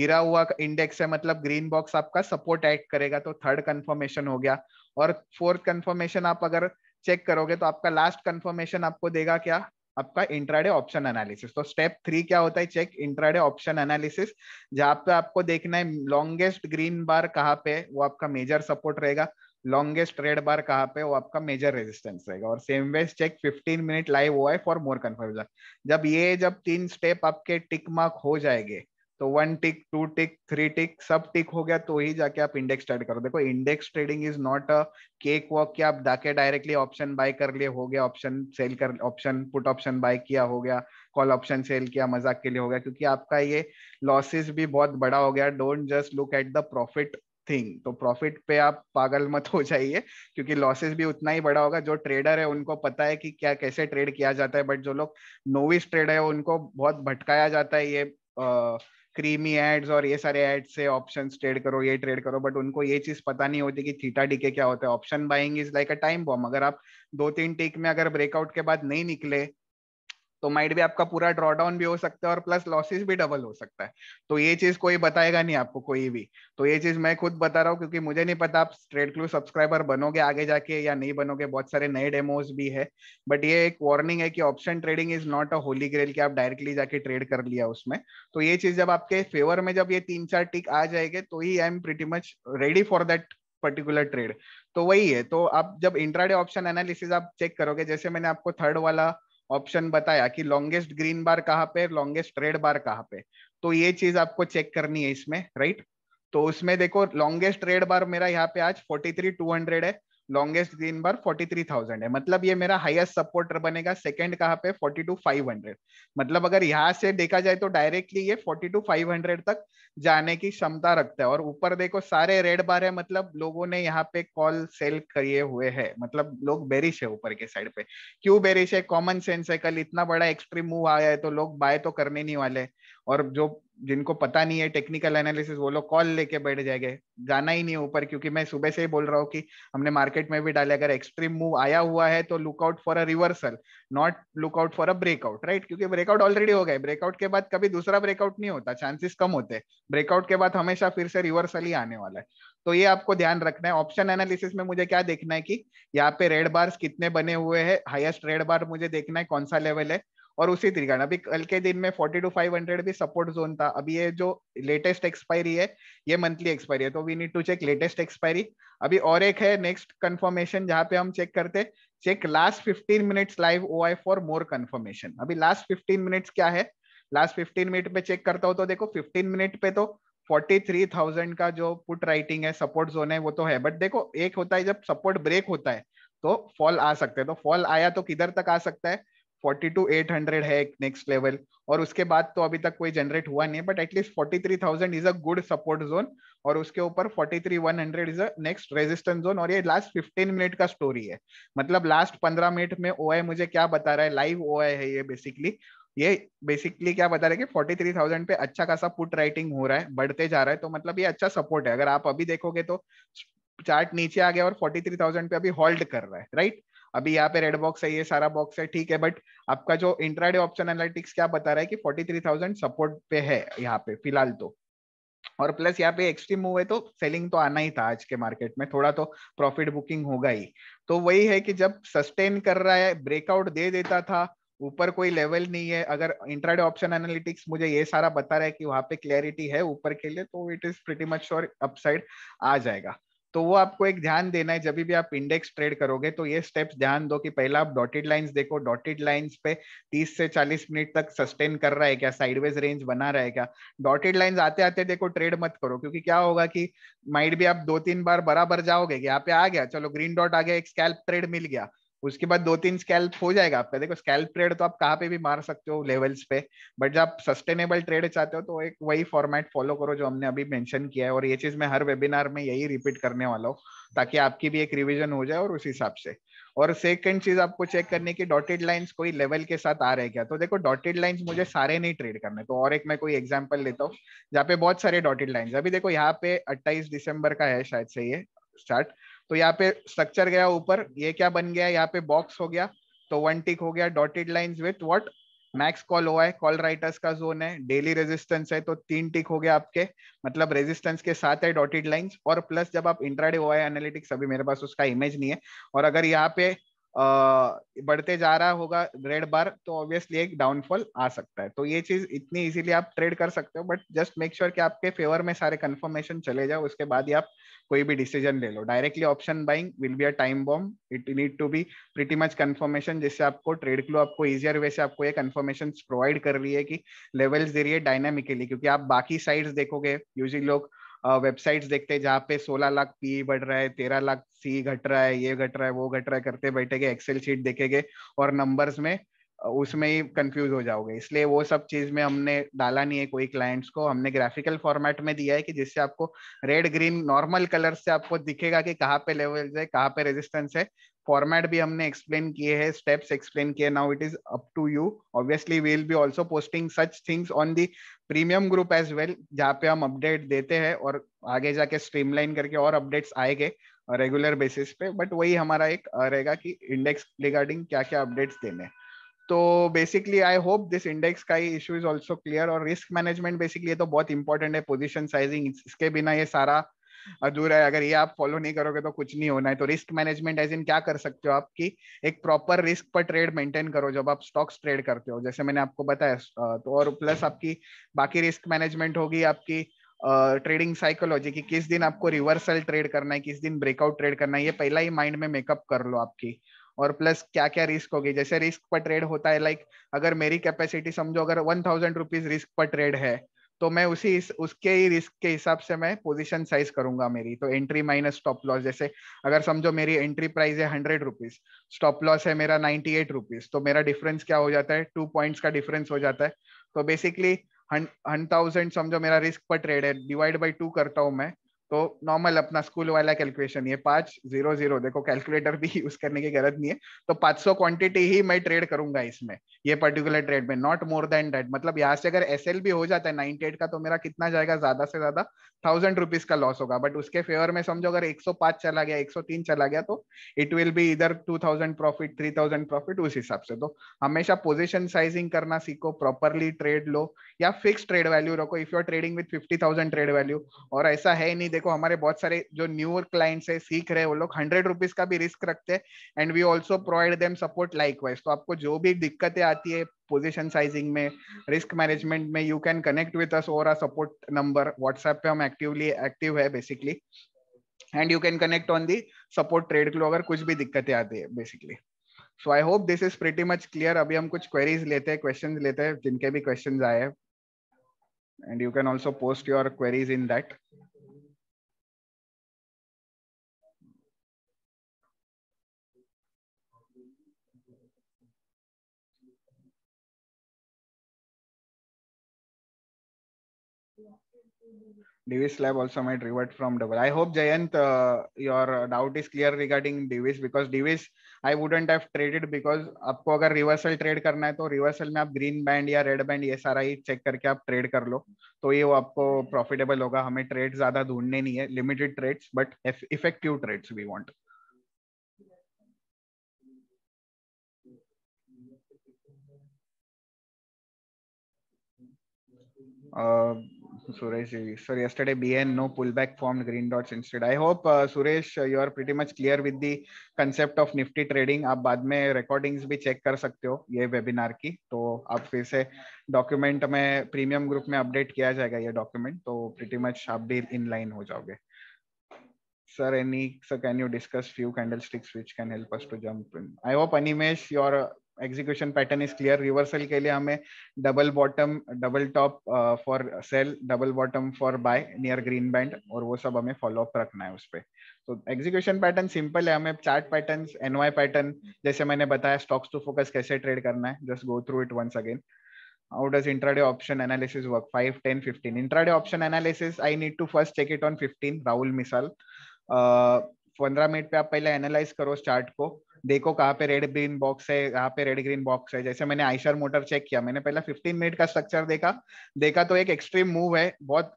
गिरा हुआ इंडेक्स है मतलब ग्रीन बॉक्स आपका सपोर्ट एक्ट करेगा तो थर्ड कंफर्मेशन हो गया और फोर्थ कंफर्मेशन आप अगर चेक करोगे तो आपका लास्ट कंफर्मेशन आपको देगा क्या आपका इंट्राडे ऑप्शन एनालिसिस तो स्टेप थ्री क्या होता है चेक इंट्राडे ऑप्शन एनालिसिस जहां पे आपको देखना है लॉन्गेस्ट ग्रीन बार कहाँ पे वो आपका मेजर सपोर्ट रहेगा लॉन्गेस्ट रेड बार कहाँ पे वो आपका मेजर रेजिस्टेंस रहेगा और same way check 15 minute live हुआ है फॉर मोर कंफर्मेशन जब ये जब तीन स्टेप आपके टिक मार्क हो जाएंगे तो one tick two tick three tick सब टिक हो गया तो ही जाके आप इंडेक्स ट्रेड करो देखो index trading is not a cakewalk कि आप जाके डायरेक्टली ऑप्शन बाय कर लिए हो गया ऑप्शन सेल कर ऑप्शन पुट ऑप्शन बाय किया हो गया कॉल ऑप्शन सेल किया मजाक के लिए हो गया क्योंकि आपका ये लॉसेस भी बहुत बड़ा हो गया don't just look at the profit thing तो प्रॉफिट पे आप पागल मत हो जाइए क्योंकि लॉसेस भी उतना ही बड़ा होगा जो ट्रेडर है उनको पता है कि क्या कैसे ट्रेड किया जाता है बट जो लोग नोविस ट्रेडर है उनको बहुत भटकाया जाता है ये आ, क्रीमी एड्स और ये सारे एड्स से ऑप्शन ट्रेड करो ये ट्रेड करो बट उनको ये चीज पता नहीं होती कि थीटा डीके क्या होता है option buying is like a time bomb अगर आप दो तीन टेक में अगर ब्रेकआउट के बाद नहीं निकले तो माइट भी आपका पूरा ड्रॉडाउन भी हो सकता है और प्लस लॉसेस भी डबल हो सकता है तो ये चीज कोई बताएगा नहीं आपको कोई भी तो ये चीज मैं खुद बता रहा हूँ क्योंकि मुझे नहीं पता आप ट्रेड क्लू सब्सक्राइबर बनोगे आगे जाके या नहीं बनोगे बहुत सारे नए डेमोज भी है बट ये एक वार्निंग है कि option trading is not a holy grail की आप डायरेक्टली जाके ट्रेड कर लिया उसमें तो ये चीज जब आपके फेवर में जब ये तीन चार टिक आ जाएंगे तो ही I am pretty much ready for that particular trade तो वही है तो आप जब इंट्राडे ऑप्शन एनालिसिस आप चेक करोगे जैसे मैंने आपको थर्ड वाला ऑप्शन बताया कि लॉन्गेस्ट ग्रीन बार कहाँ पे लॉन्गेस्ट रेड बार कहाँ पे तो ये चीज आपको चेक करनी है इसमें राइट तो उसमें देखो लॉन्गेस्ट रेड बार मेरा यहाँ पे आज फोर्टी थ्री टू हंड्रेड है लॉन्गेस्ट ग्रीन बार 43,000 है मतलब ये मेरा हाईएस्ट सपोर्टर बनेगा सेकंड कहाँ पे 42,500 मतलब अगर यहाँ से देखा जाए तो डायरेक्टली ये 42,500 तक जाने की क्षमता रखता है और ऊपर देखो सारे रेड बार है मतलब लोगों ने यहाँ पे कॉल सेल किए हुए है मतलब लोग बेरिश है ऊपर के साइड पे क्यों बेरिश है कॉमन सेंस है कल इतना बड़ा एक्सट्रीम मूव आया है तो लोग बाय तो करने नहीं वाले और जो जिनको पता नहीं है टेक्निकल एनालिसिस वो लोग कॉल लेके बैठ जाएंगे जाना ही नहीं ऊपर क्योंकि मैं सुबह से ही बोल रहा हूँ कि हमने मार्केट में भी डाले अगर एक्सट्रीम मूव आया हुआ है तो look out for a reversal not look out for a breakout right क्योंकि ब्रेकआउट ऑलरेडी हो गए ब्रेकआउट के बाद कभी दूसरा ब्रेकआउट नहीं होता चांसेस कम होते ब्रेकआउट के बाद हमेशा फिर से रिवर्सल ही आने वाला है तो ये आपको ध्यान रखना है ऑप्शन एनालिसिस में मुझे क्या देखना है कि यहाँ पे रेड बार्स कितने बने हुए हैं हाईएस्ट रेड बार मुझे देखना है कौन सा लेवल है और उसी तरीका अभी कल के दिन में फोर्टी टू फाइव हंड्रेड भी सपोर्ट जोन था अभी ये जो लेटेस्ट एक्सपायरी है ये मंथली एक्सपायरी है तो we need to check latest expiry अभी और एक है नेक्स्ट कंफर्मेशन जहाँ पे हम चेक करते check last fifteen minutes live O I for more confirmation अभी लास्ट फिफ्टीन मिनट्स क्या है लास्ट फिफ्टीन मिनट पे चेक करता हो तो देखो फिफ्टीन मिनट पे तो फोर्टी थ्री थाउजेंड का जो पुट राइटिंग है सपोर्ट जोन है वो तो है बट देखो एक होता है जब सपोर्ट ब्रेक होता है तो फॉल आ सकते हैं तो फॉल आया तो किधर तक आ सकता है फोर्टी टू एट हंड्रेड है नेक्स्ट लेवल और उसके बाद तो अभी तक कोई जनरेट हुआ नहीं but at least forty three thousand is a good support zone और उसके ऊपर forty three one hundred is a next resistance zone और ये लास्ट फिफ्टीन मिनट का स्टोरी है मतलब लास्ट पंद्रह मिनट में ओ आई मुझे क्या बता रहा है लाइव ओ आई है ये बेसिकली ये बेसिकली क्या बता रहे कि फोर्टी थ्री थाउजेंड पे अच्छा खासा पुट राइटिंग हो रहा है बढ़ते जा रहा है तो मतलब ये अच्छा सपोर्ट है अगर आप अभी देखोगे तो चार्ट नीचे आ गया और 43,000 पे अभी होल्ड कर रहा है राइट अभी यहाँ पे रेड बॉक्स है ये सारा बॉक्स है ठीक है बट आपका जो इंट्राडे ऑप्शन एनालिटिक्स क्या बता रहा है कि 43,000 सपोर्ट पे है यहाँ पे फिलहाल तो और प्लस यहाँ पे एक्सट्रीम मूव है तो सेलिंग तो आना ही था आज के मार्केट में थोड़ा तो प्रॉफिट बुकिंग होगा ही तो वही है कि जब सस्टेन कर रहा है ब्रेकआउट दे देता था ऊपर कोई लेवल नहीं है अगर इंट्राडे ऑप्शन एनालिटिक्स मुझे ये सारा बता रहा है कि वहां पे क्लैरिटी है ऊपर के लिए तो it is pretty much sure upside आ जाएगा तो वो आपको एक ध्यान देना है जब भी आप इंडेक्स ट्रेड करोगे तो ये स्टेप्स ध्यान दो कि पहला आप डॉटेड लाइंस देखो डॉटेड लाइंस पे 30 से 40 मिनट तक सस्टेन कर रहा है क्या साइडवेज रेंज बना रहा है क्या डॉटेड लाइंस आते आते देखो ट्रेड मत करो क्योंकि क्या होगा कि माइंड भी आप दो तीन बार बराबर जाओगे यहाँ पे आ गया चलो ग्रीन डॉट आ गया एक स्कैल्प ट्रेड मिल गया उसके बाद दो तीन स्कैल्प हो जाएगा आपका देखो स्कैल्प ट्रेड तो आप कहाँ पे भी मार सकते हो लेवल्स पे बट जब आप सस्टेनेबल ट्रेड चाहते हो तो एक वही फॉर्मेट फॉलो करो जो हमने अभी मेंशन किया है और ये चीज मैं हर वेबिनार में यही रिपीट करने वाला हूँ ताकि आपकी भी एक रिविजन हो जाए और उस हिसाब से और सेकंड चीज आपको चेक करने की डॉटेड लाइन्स कोई लेवल के साथ आ रहे क्या तो देखो डॉटेड लाइन्स मुझे सारे नहीं ट्रेड करने तो और एक मैं कोई एग्जाम्पल लेता हूँ जहाँ पे बहुत सारे डॉटेड लाइन अभी देखो यहाँ पे अट्ठाईस दिसंबर का है शायद से ये स्टार्ट तो यहाँ पे स्ट्रक्चर गया ऊपर ये क्या बन गया यहाँ पे बॉक्स हो गया तो वन टिक हो गया dotted lines with what max call हुआ है कॉल राइटर्स का जोन है डेली रेजिस्टेंस है तो तीन टिक हो गया आपके मतलब रेजिस्टेंस के साथ है डॉटेड लाइंस और प्लस जब आप इंट्राडे हुआ है एनालिटिक्स अभी मेरे पास उसका इमेज नहीं है और अगर यहाँ पे आ, बढ़ते जा रहा होगा रेड बार तो ऑब्वियसली एक डाउनफॉल आ सकता है तो ये चीज इतनी इजीली आप ट्रेड कर सकते हो बट जस्ट मेक श्योर कि आपके फेवर में सारे कंफर्मेशन चले जाओ उसके बाद ही आप कोई भी डिसीजन ले लो directly option buying will be a time bomb it need to be pretty much confirmation जिससे आपको ट्रेड क्लो आपको इजियर वे से आपको ये कंफर्मेशन प्रोवाइड कर रही है कि लेवल्स दे रही है डायनामिकली क्योंकि आप बाकी साइड्स देखोगे यूजली लोग वेबसाइट्स uh, देखते हैं जहाँ पे 16 लाख पी बढ़ रहा है 13 लाख सी घट रहा है ये घट रहा है वो घट रहा है करते बैठेगे एक्सेल शीट देखेंगे और नंबर्स में उसमें ही कंफ्यूज हो जाओगे इसलिए वो सब चीज में हमने डाला नहीं है कोई क्लाइंट्स को हमने ग्राफिकल फॉर्मेट में दिया है कि जिससे आपको रेड ग्रीन नॉर्मल कलर से आपको दिखेगा कि कहाँ पे लेवल है कहाँ पे रेजिस्टेंस है फॉर्मेट भी हमने एक्सप्लेन किए हैं स्टेप्स एक्सप्लेन किए now it is up to you obviously will be also posting such things on the premium group as well जहाँ पे हम अपडेट देते हैं और आगे जाके स्ट्रीमलाइन करके और अपडेट्स आएंगे रेगुलर बेसिस पे बट वही हमारा एक रहेगा कि इंडेक्स रिगार्डिंग क्या क्या अपडेट्स देने हैं तो basically I hope this index का ही इशू इज ऑल्सो क्लियर और रिस्क मैनेजमेंट बेसिकली तो बहुत इंपॉर्टेंट है पोजिशन साइजिंग इसके बिना ये सारा अधूरा है अगर ये आप फॉलो नहीं करोगे तो कुछ नहीं होना है तो रिस्क मैनेजमेंट एज इन क्या कर सकते हो आपकी एक प्रॉपर रिस्क पर ट्रेड मेंटेन करो जब आप स्टॉक्स ट्रेड करते हो जैसे मैंने आपको बताया तो और प्लस आपकी बाकी रिस्क मैनेजमेंट होगी आपकी ट्रेडिंग साइकोलॉजी की किस दिन आपको रिवर्सल ट्रेड करना है किस दिन ब्रेकआउट ट्रेड करना है ये पहला ही माइंड में मेकअप कर लो आपकी और प्लस क्या क्या रिस्क होगी जैसे रिस्क पर ट्रेड होता है लाइक अगर मेरी कैपेसिटी समझो अगर वन थाउजेंड रुपीज रिस्क पर ट्रेड है तो मैं उसी इस, उसके ही रिस्क के हिसाब से मैं पोजीशन साइज करूंगा मेरी तो एंट्री माइनस स्टॉप लॉस जैसे अगर समझो मेरी एंट्री प्राइस है हंड्रेड रुपीज स्टॉप लॉस है मेरा नाइन्टी एट रुपीज तो मेरा डिफरेंस क्या हो जाता है टू पॉइंट्स का डिफरेंस हो जाता है तो बेसिकली हंड थाउजेंड समझो मेरा रिस्क पर ट्रेड है डिवाइड बाई टू करता हूँ मैं तो नॉर्मल अपना स्कूल वाला कैलकुलेशन ये पांच जीरो जीरो देखो कैलकुलेटर भी यूज करने की गरज नहीं है तो पांच सौ क्वांटिटी ही मैं ट्रेड करूंगा इसमें ये पर्टिकुलर ट्रेड में नॉट मोर देन डेट मतलब यहाँ से अगर एस भी हो जाता है नाइनटी एट का तो मेरा कितना जाएगा ज्यादा से ज्यादा थाउजेंड रुपीज का लॉस होगा बट उसके फेवर में समझो अगर एक चला गया एक चला गया तो इट विल बी इधर टू प्रॉफिट थ्री प्रॉफिट उस हिसाब से तो हमेशा पोजिशन साइजिंग करना सीखो प्रॉपरली ट्रेड लो या फिक्स ट्रेड वैल्यू रखो if you are trading with fifty trade value और ऐसा है नहीं देखो हमारे बहुत सारे जो न्यूअर क्लाइंट्स है सीख रहे हैं वो लोग हंड्रेड रुपीज का भी रिस्क रखते हैं and we also provide them support likewise तो आपको जो भी दिक्कतें आती है पोजिशन साइजिंग में रिस्क मैनेजमेंट में you can connect with us over a support number WhatsApp पे हम एक्टिवली एक्टिव है basically and you can connect on the support trade clue अगर कुछ भी दिक्कतें आती है basically so I hope this is pretty much clear अभी हम कुछ क्वेरीज लेते हैं क्वेश्चन लेते हैं जिनके भी क्वेश्चन आए हैं and you can also post your queries in that Davis Lab also might revert from double. I hope Jayant, uh, your doubt is clear regarding Davis because Davis I wouldn't have traded because आपको अगर reversal trade करना है तो reversal में आप green band या red band ये सारा ही check करके आप trade कर लो तो ये वो आपको प्रॉफिटेबल होगा हमें ट्रेड ज्यादा ढूंढने नहीं है limited trades but effective trades we want. uh Suresh ji. Sir, yesterday BN no pullback formed green dots instead. I hope uh, Suresh you are pretty much clear with the concept of Nifty trading. आप बाद में recordings भी check कर सकते हो ये webinar की तो आप फिर से document में premium group में update किया जाएगा ये document तो pretty much आप भी in line हो जाओगे. Sir, any sir, can you discuss few candlesticks which can help us to jump in? I hope Animesh your execution pattern is clear reversal के लिए हमें double bottom double top for sell double bottom for buy near green band और वो सब हमें follow up रखना है उस पर तो एग्जीक्यूशन पैटर्न सिंपल है हमें चार्ट पैटर्न एनवाई पैटर्न जैसे मैंने बताया स्टॉक्स टू फोकस कैसे ट्रेड करना है just go through it once again how does intraday option analysis work 5 10 15 intraday option analysis i need to first check it on 15 Raul misal uh, 15 minute पे आप पहले analyse करो chart को देखो कहाँ पे रेड ग्रीन बॉक्स है कहाँ पे रेड ग्रीन बॉक्स है जैसे मैंने आइशर मोटर चेक किया मैंने पहला 15 मिनट का स्ट्रक्चर देखा देखा तो एक एक्सट्रीम मूव है बहुत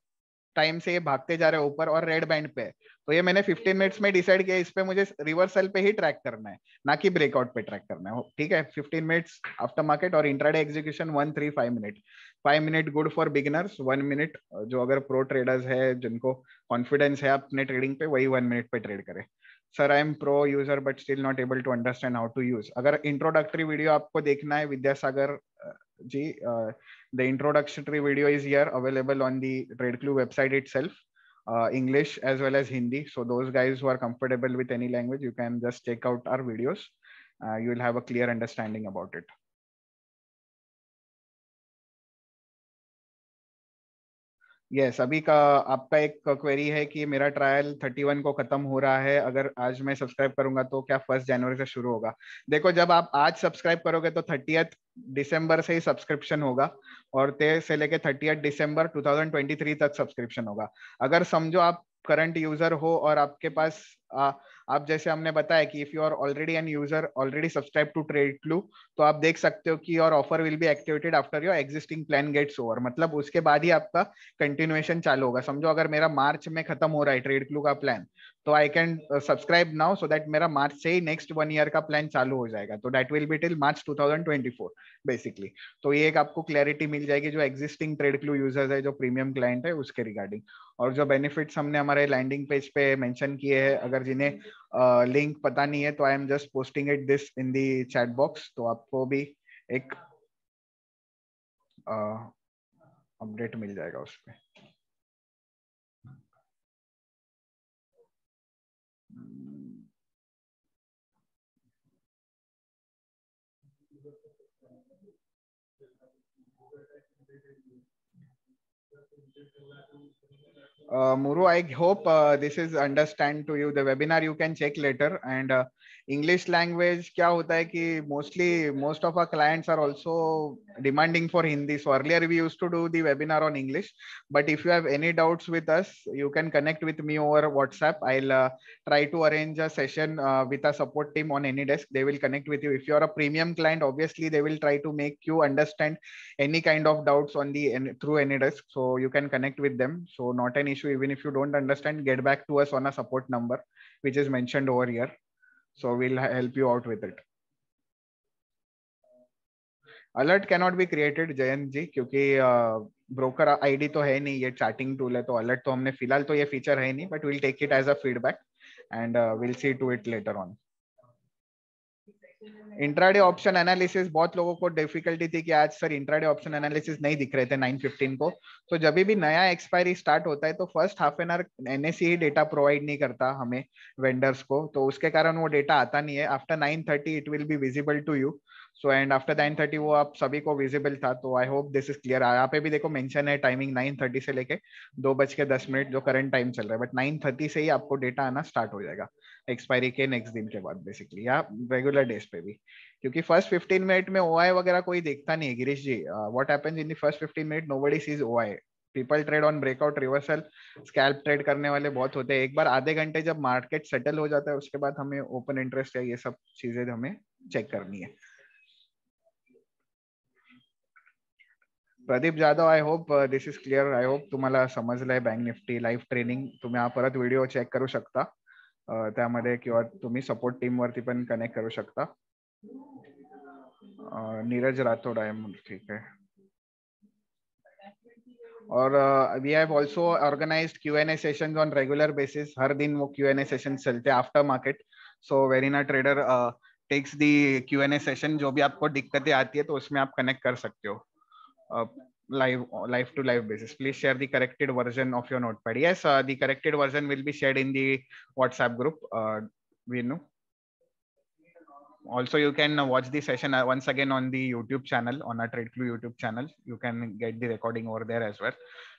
टाइम से ये भागते जा रहे हैं ऊपर और रेड बैंड पे तो ये मैंने 15 मिनट्स में डिसाइड किया इस पे मुझे रिवर्सल पे ही ट्रैक करना है ना कि ब्रेकआउट पे ट्रैक करना है ठीक है 15 मिनट्स आफ्टर मार्केट और intraday execution one three five minute five minute good for beginners one minute जो अगर प्रो ट्रेडर्स है जिनको कॉन्फिडेंस है अपने ट्रेडिंग पे वही वन मिनट पे ट्रेड करें sir I am pro user but still not able to understand how to use अगर इंट्रोडक्टरी वीडियो आपको देखना है Vidyasagar ji the introductory video is here available on on trade clue website itself uh, English as well as Hindi. So those guys who are comfortable with any language, you can just check out our videos. Uh, you will have a clear understanding about it. Yes yes, अभी का आपका एक query है कि मेरा trial 31 को खत्म हो रहा है अगर आज मैं सब्सक्राइब करूंगा तो क्या फर्स्ट जनवरी से शुरू होगा देखो जब आप आज सब्सक्राइब करोगे तो थर्टी दिसंबर से ही सब्सक्रिप्शन होगा और तेरह से लेके थर्टी दिसंबर 2023 तक सब्सक्रिप्शन होगा अगर समझो आप करंट यूजर हो और आपके पास आप जैसे हमने बताया कि if you are already an user already subscribe to trade clue तो आप देख सकते हो कि your offer will be activated after your existing plan gets over मतलब उसके बाद ही आपका कंटिन्यूएशन चालू होगा समझो अगर मेरा मार्च में खत्म हो रहा है ट्रेड क्लू का प्लान तो I can subscribe now so that मेरा मार्च से ही नेक्स्ट वन ईयर का प्लान चालू हो जाएगा तो that will be till March 2024 basically तो ये एक आपको क्लैरिटी मिल जाएगी जो एग्जिस्टिंग ट्रेड क्लू यूजर्स है जो प्रीमियम क्लाइंट है उसके रिगार्डिंग और जो बेनिफिट्स हमने हमारे लैंडिंग पेज पे मेंशन किए हैं अगर जिन्हें लिंक uh, पता नहीं है तो I am just posting it this in the chat box तो आपको भी एक अपडेट uh, मिल जाएगा उसमें Uh, Muru, I hope uh, this is understand to you. The webinar you can check later. And uh, English language, kya hota hai ki mostly most of our clients are also demanding for Hindi. So earlier we used to do the webinar on English, but if you have any doubts with us, you can connect with me over WhatsApp. I'll uh, try to arrange a session uh, with a support team on any desk. They will connect with you. If you're a premium client, obviously they will try to make you understand any kind of doubts on the through any desk. So you can connect with them. So not an issue. Even if you don't understand, get back to us on a support number, which is mentioned over here. So we'll help you out with it. Alert cannot be created Jayant ji क्योंकि broker ID तो है नहीं ये chatting tool है तो alert तो हमने फिलहाल तो ये फीचर है नहीं but will take it as a feedback and will see to it later on intraday option analysis बहुत लोगों को डिफिकल्टी थी कि आज सर इंट्राडे ऑप्शन एनालिसिस नहीं दिख रहे थे 915 को तो जब भी नया एक्सपायरी स्टार्ट होता है तो first half an hour NSC ही डेटा प्रोवाइड नहीं करता हमें वेंडर्स को तो उसके कारण वो डेटा आता नहीं है after 9:30 it will be visible to you so and after nine thirty वो आप सभी को विजिबल था तो I hope this is clear यहाँ पे भी देखो मेंशन है टाइमिंग नाइन थर्टी से लेके दो बज के दस मिनट जो करंट टाइम चल रहा है बट नाइन थर्टी से ही आपको डेटा आना स्टार्ट हो जाएगा एक्सपायरी के नेक्स्ट दिन के बाद बेसिकली या रेगुलर डेज पे भी क्योंकि फर्स्ट फिफ्टीन मिनट में ओ वगैरह कोई देखता नहीं है Girish ji what happens in the first fifteen minute nobody sees oh people trade on breakout reversal scalp trade करने वाले बहुत होते हैं एक बार आधे घंटे जब मार्केट सेटल हो जाता है उसके बाद हमें ओपन इंटरेस्ट या ये सब चीजें हमें चेक करनी है Pradeep Jadhav I hope this is clear I hope तुम्हाला समजलंय बँक निफ्टी लाईव्ह ट्रेनिंग तुम्ही हा परत व्हिडिओ चेक करू शकता uh, त्यामध्ये किंवा तुम्ही सपोर्ट टीम वरती पण कनेक्ट करू शकता uh, नीरज राठोड आहे ठीक आहे और we have also organize Q and A session on regular basis हर दिन वो क्यू एन ए सेशन चलते आफ्टर मार्केट सो वेरीना trader takes the Q and A session जो भी आपको दिक्कतें आती है तो उसमें आप कनेक्ट कर सकते हो uh, live uh, live to live basis please share the corrected version of your notepad yes uh, the corrected version will be shared in the whatsapp group uh, we know also you can uh, watch the session uh, once again on the youtube channel on our trade clue youtube channel you can get the recording over there as well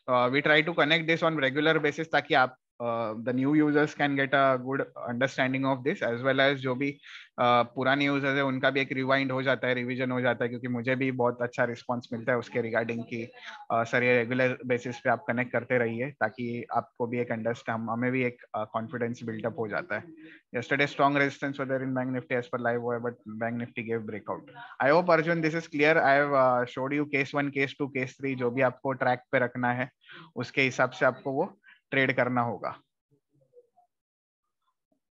uh, we try to connect this on regular basis taki aap uh, the new users can get a good understanding of this as well as जो भी uh, पुराने users है उनका भी एक rewind हो जाता है revision हो जाता है क्योंकि मुझे भी बहुत अच्छा response मिलता है उसके regarding कि uh, सर ये regular basis पे आप connect करते रहिए ताकि आपको भी एक understand हमें भी एक uh, confidence build up हो जाता है yesterday strong resistance was there in bank nifty as per live wire but bank nifty gave breakout i hope arjun this is clear i have uh, showed you case 1 case 2 case 3 जो भी आपको track पे रखना है उसके हिसाब से आपको वो ट्रेड करना होगा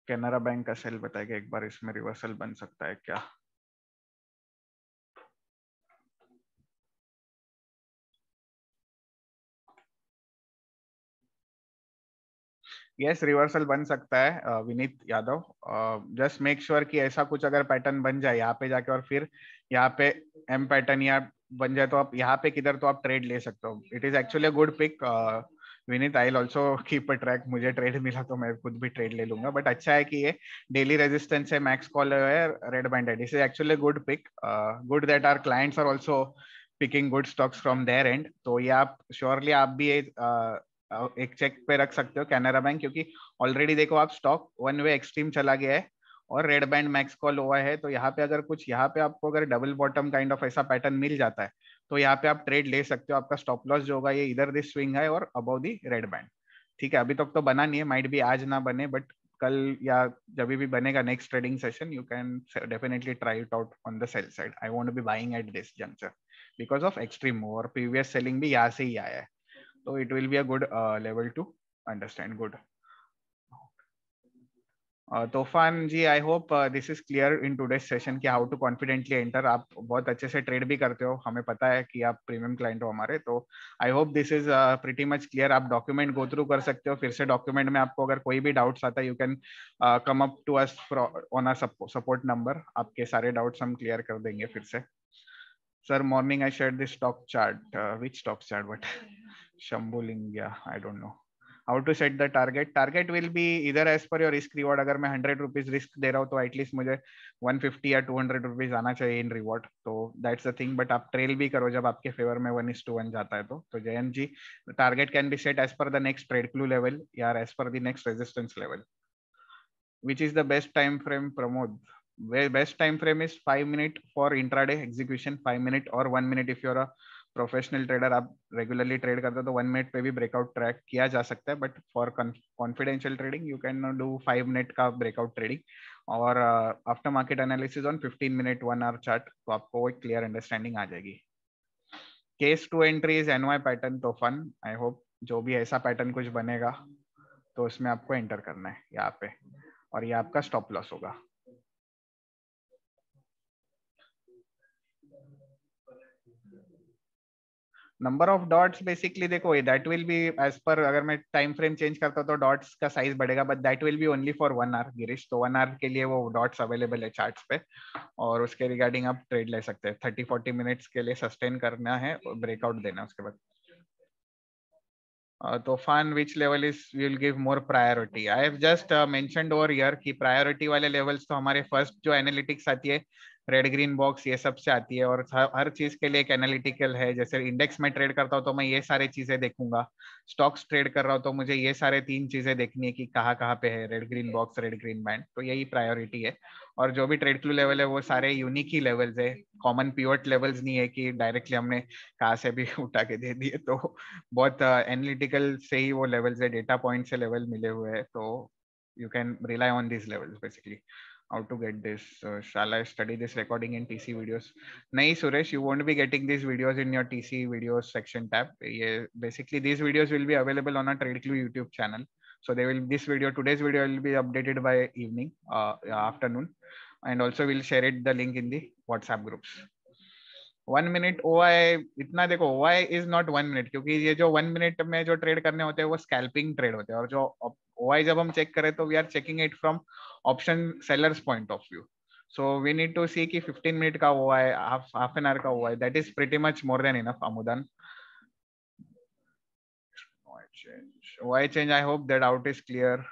कैनरा बैंक का सेल बताएगा एक बार इसमें रिवर्सल बन सकता है क्या यस yes, रिवर्सल बन सकता है Vineet Yadav just make sure कि ऐसा कुछ अगर पैटर्न बन जाए यहाँ पे जाके और फिर यहाँ पे एम पैटर्न या बन जाए तो आप यहाँ पे किधर तो आप ट्रेड ले सकते हो it is actually good pick Vineet I also keep a track मुझे ट्रेड मिला तो मैं खुद भी ट्रेड ले लूंगा बट अच्छा है कि ये डेली रेजिस्टेंस है मैक्स कॉलर है red banded is actually good pick good that our clients are also picking good stocks from there and तो ये आप श्योरली आप भी ये uh, uh एक चेक पे रख सकते हो कैनरा बैंक क्योंकि ऑलरेडी देखो आप स्टॉक वन वे एक्सट्रीम चला गया है और रेड बैंड मैक्स कॉल हुआ है तो यहाँ पे अगर कुछ यहाँ पे आपको अगर डबल बॉटम काइंड ऑफ ऐसा पैटर्न मिल जाता है तो यहाँ पे आप ट्रेड ले सकते हो आपका स्टॉप लॉस जो होगा ये इधर दिस स्विंग है और अबव दी रेड बैंड ठीक है अभी तक तो, तो बना नहीं है माइट भी आज ना बने बट कल या जब भी बनेगा next trading session you can definitely try it out on the sell side I want to be buying at this juncture because of extreme move और प्रीवियस सेलिंग भी यहाँ से ही आया है तो it will be a good level to understand good Uh, Toofan ji I hope this is clear in today session की how to confidently enter आप बहुत अच्छे से ट्रेड भी करते हो हमें पता है कि आप प्रीमियम क्लाइंट हो हमारे तो I hope this is pretty much clear आप डॉक्यूमेंट गो थ्रू कर सकते हो फिर से डॉक्यूमेंट में आपको अगर कोई भी डाउट्स आता है you can come up to us on our support number आपके सारे डाउट्स हम क्लियर कर देंगे फिर से sir morning I share this stock chart which stock chart but Shambuling I don't know how to set the target target will be इधर as per your risk reward अगर मैं हंड्रेड रुपीज रिस्क दे रहा हूँ तो at least मुझे one fifty या two hundred rupees आना चाहिए इन रिवॉर्ड तो दैट्स द थिंग बट आप ट्रेल भी करो जब आपके फेवर में वन इज टू वन जाता है तो, तो Jayant ji target can be set as per the next trade clue level या as per the resistance level which is the best time frame Pramod best time frame is five minute for intraday execution five minute और one minute if you're professional trader आप regularly trade करते हो तो one minute पे भी breakout track किया जा सकता है but for confidential trading you can do five minute का ब्रेकआउट ट्रेडिंग और after market analysis on fifteen minute one hour chart तो आपको एक क्लियर अंडरस्टैंडिंग आ जाएगी case to entry is any pattern तो फन आई होप जो भी ऐसा पैटर्न कुछ बनेगा तो उसमें आपको एंटर करना है यहाँ पे और ये आपका स्टॉप लॉस होगा नंबर ऑफ डॉट्स बेसिकली देखो that will be as per अगर मैं टाइम फ्रेम चेंज करता हूँ तो डॉट्स का साइज बढ़ेगा but that will be only for one hour Girish तो वन आवर के लिए वो डॉट्स अवेलेबल है चार्ट्स पे और उसके रिगार्डिंग आप ट्रेड ले सकते हैं थर्टी फोर्टी मिनट्स के लिए सस्टेन करना है और ब्रेकआउट देना उसके बाद Toofan which level is will give more priority I have just mentioned over here कि प्रायोरिटी वाले लेवल्स तो हमारे फर्स्ट जो एनालिटिक्स आती है रेड ग्रीन बॉक्स ये सब से आती है और हर चीज के लिए एक एनालिटिकल है जैसे इंडेक्स में ट्रेड करता हूँ तो मैं ये सारे चीजें देखूंगा स्टॉक्स ट्रेड कर रहा हूँ तो मुझे ये सारे तीन चीजें देखनी है कि कहाँ कहाँ पे है red green box red green band तो यही प्रायोरिटी है और जो भी ट्रेड क्लू लेवल है वो सारे यूनिक ही लेवल्स है कॉमन प्योर लेवल्स नहीं है कि डायरेक्टली हमने कहाँ से भी (laughs) उठा के दे दिए तो बहुत एनालिटिकल से ही वो लेवल्स है डेटा पॉइंट से लेवल मिले हुए हैं तो you can rely on this levels basically how to get this uh, shall i study this recording in tc videos nahi suresh you won't be getting these videos in your tc videos section tab yeah, basically these videos will be available on our tradeclue youtube channel so they will this video today's video will be updated by evening uh, afternoon and also we'll share it the link in the whatsapp groups One minute, OI. Itna dekho, OI is not one minute one minute क्योंकि ये जो one minute trade जो trade करने होते हैं वो scalping trade Y जब हम चेक करें तो we are checking it from option sellers point of view so we need to see कि 15 मिनट का हुआ है हाफ हाफ एन आवर का हुआ है that is pretty much more than enough अमुदन Y change I hope that out is clear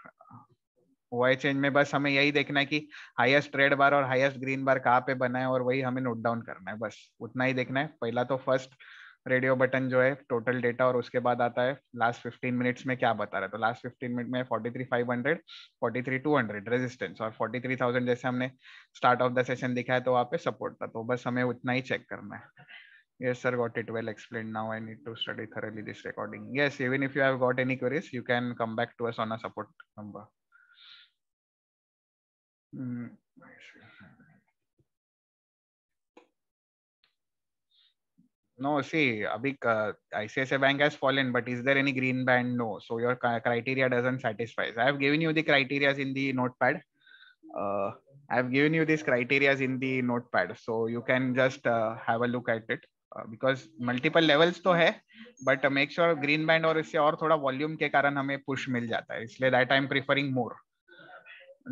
Y change में बस हमें यही देखना है कि हाईएस्ट रेड बार और हाईएस्ट ग्रीन बार कहाँ पे बना है और वही हमें नोट डाउन करना है बस उतना ही देखना है पहला तो फर्स्ट रेडियो बटन जो है टोटल डेटा और उसके बाद आता है लास्ट फिफ्टीन मिनट्स में क्या बता रहा है तो लास्ट फिफ्टीन मिनट में forty three five hundred forty three two hundred resistance और फोर्टी थ्री थाउजेंड जैसे हमने स्टार्ट ऑफ द सेशन दिखाया तो वहाँ पे सपोर्ट था तो बस हमें उतना ही चेक करना है yes sir got it well explain now I need to study thoroughly this recording yes even if you have got any queries you can come back to us on a support number mm, No, see, Abhik, uh, ICICI Bank has fallen, but is there any green band? No. So your criteria doesn't satisfy. I have given you the criteria in the notepad. Uh, I have given you these criteria in the notepad. So you can just uh, have a look at it. Because multiple levels तो है but make sure green band और इससे और थोड़ा volume के कारण हमें push मिल जाता है इसलिए that I am preferring more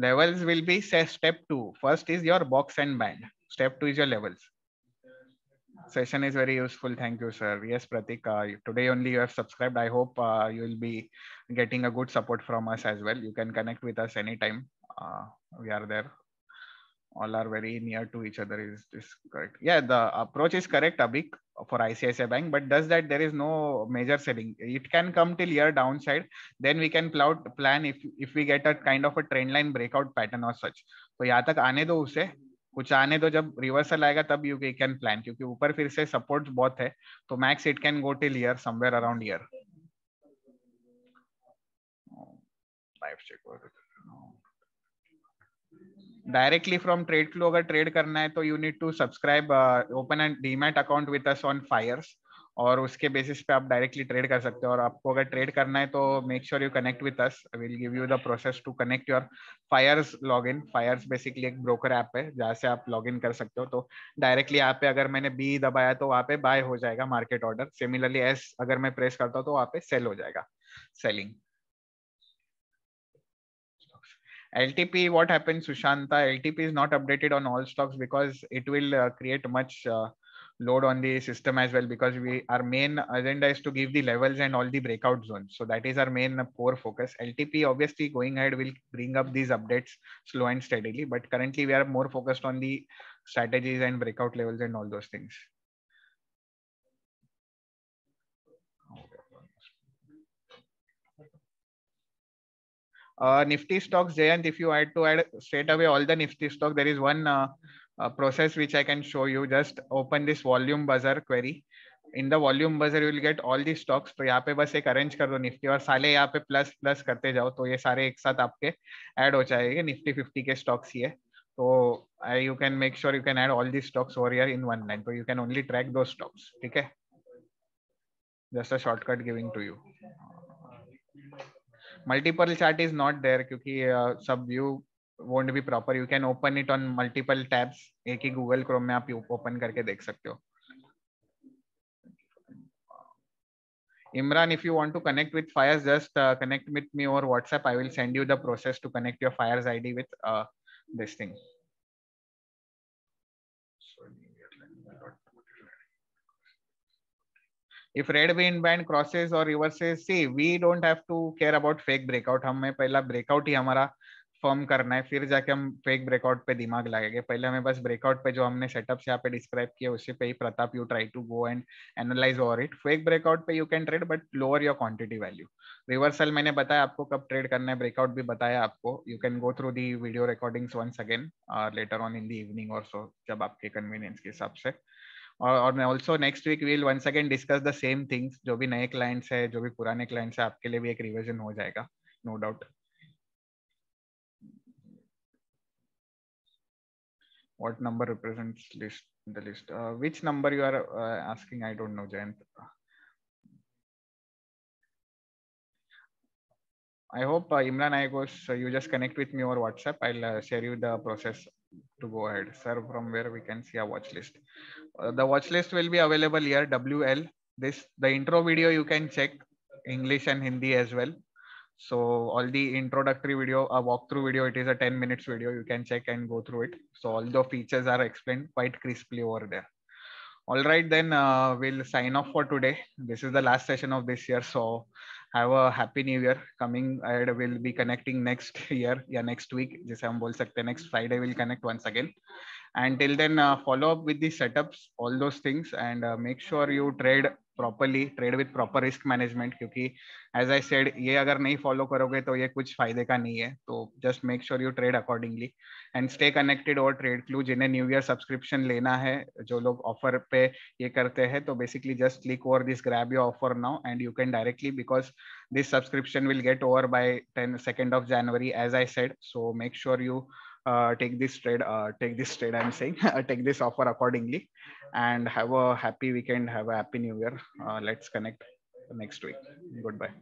levels will be say step two first is your box and band step two is your levels session is very useful. Thank you, sir. Yes, Pratik, uh, today only you have subscribed. I hope uh, you will be getting a good support from us as well. You can connect with us anytime. Uh, we are there. All are very near to each other. Is this correct? Yeah, the approach is correct, Abik, for ICICI Bank. But does that there is no major selling? It can come till year downside. Then we can plout plan if if we get a kind of a trend line breakout pattern or such. So, यहाँ tak aane do उसे कुछ आने दो जब reversal आएगा तब you can plan क्योंकि ऊपर फिर से सपोर्ट बहुत है तो max it can go till year somewhere around year directly from Trade Clue अगर ट्रेड करना है तो you need to subscribe open and demat account with us on Fyers और उसके बेसिस पे आप डायरेक्टली ट्रेड कर सकते हो और आपको अगर ट्रेड करना है तो make sure you connect with us will give you the process to connect your Fyers log in Fyers basically एक ब्रोकर ऐप है जहाँ से आप लॉग इन कर सकते हो तो डायरेक्टली यहाँ पे अगर मैंने बी दबाया तो वहाँ पे बाय हो जाएगा मार्केट ऑर्डर सिमिलरली एस अगर मैं प्रेस करता हूँ तो वहाँ पे सेल हो जाएगा selling LTP, what happens, Sushanta? LTP is not updated on all stocks because it will uh, create much uh, load on the system as well because we our main agenda is to give the levels and all the breakout zones so that is our main core focus ltp obviously going ahead will bring up these updates slow and steadily but currently we are more focused on the strategies and breakout levels and all those things Uh, Nifty stocks, Jayant, if you had to add straight away all the Nifty stock, there is one uh, uh, process which I can show you. Just open this volume buzzer query. In the volume buzzer will get all the stocks तो यहाँ पे बस एक arrange कर दो Nifty और साले यहाँ पे प्लस प्लस करते जाओ तो ये सारे एक साथ आपके ऐड हो जाएंगे निफ्टी फिफ्टी के स्टॉक्स ये तो you can make sure you can add all the stocks over year in one line तो यू कैन ओनली ट्रैक दो स्टॉक्स ठीक है just a shortcut giving to you multiple chart is not there क्योंकि uh, सब view won't be proper you can open it on multiple tabs एक ही Google Chrome में आप open karke dekh sakte ho Imran, if you want to connect with Fires, just uh, connect with me over WhatsApp. I will send you the process to connect your Fires ID with uh, this thing. If red bean band crosses or reverses, see, we don't have to care about fake breakout. हमें पहला breakout ही हमारा form करना है फिर जाके हम fake breakout पे दिमाग लगाएंगे पहले हमें बस ब्रेकआउट पे जो हमने सेटअप यहाँ पे डिस्क्राइब किया उसी पे ही Pratap you try to go and analyse over it fake breakout पे you can trade but lower your quantity value reversal मैंने बताया आपको कब ट्रेड करना है ब्रेकआउट भी बताया आपको you can go through the video recordings once again later on in the evening और सो जब आपके कन्वीनियंस के हिसाब से और also next week we'll once again discuss the same things जो भी नए क्लाइंट्स है जो भी पुराने क्लाइंट्स है आपके लिए भी एक रिविजन हो जाएगा no no doubt what number represents list the list uh, which number you are uh, asking i don't know jayant i hope uh, imran i goes So uh, you just connect with me over whatsapp i'll uh, share you the process to go ahead sir from where we can see a watch list uh, the watch list will be available here wl this the intro video you can check english and hindi as well so all the introductory video a walkthrough video it is a 10 minutes video you can check and go through it so all the features are explained quite crisply over there all right then uh, we'll sign off for today this is the last session of this year so have a happy new year coming ahead we'll be connecting next year yeah next week जैसे हम next friday we'll connect once again and till then uh, follow up with the setups all those things and uh, make sure you trade properly trade with proper risk management क्योंकि as I said ये अगर नहीं follow करोगे तो ये कुछ फायदे का नहीं है तो just make sure you trade accordingly and stay connected और ट्रेड क्लू जिन्हें न्यू ईयर सब्सक्रिप्शन लेना है जो लोग ऑफर पे ये करते हैं तो basically just click over this grab your offer now and you can directly because this subscription will get over by ten second of January as I said so make sure you uh, take this trade, uh, take this trade, I'm saying, (laughs) uh, take this offer accordingly and have a happy weekend, have a happy new year. Uh, let's connect next week. Goodbye.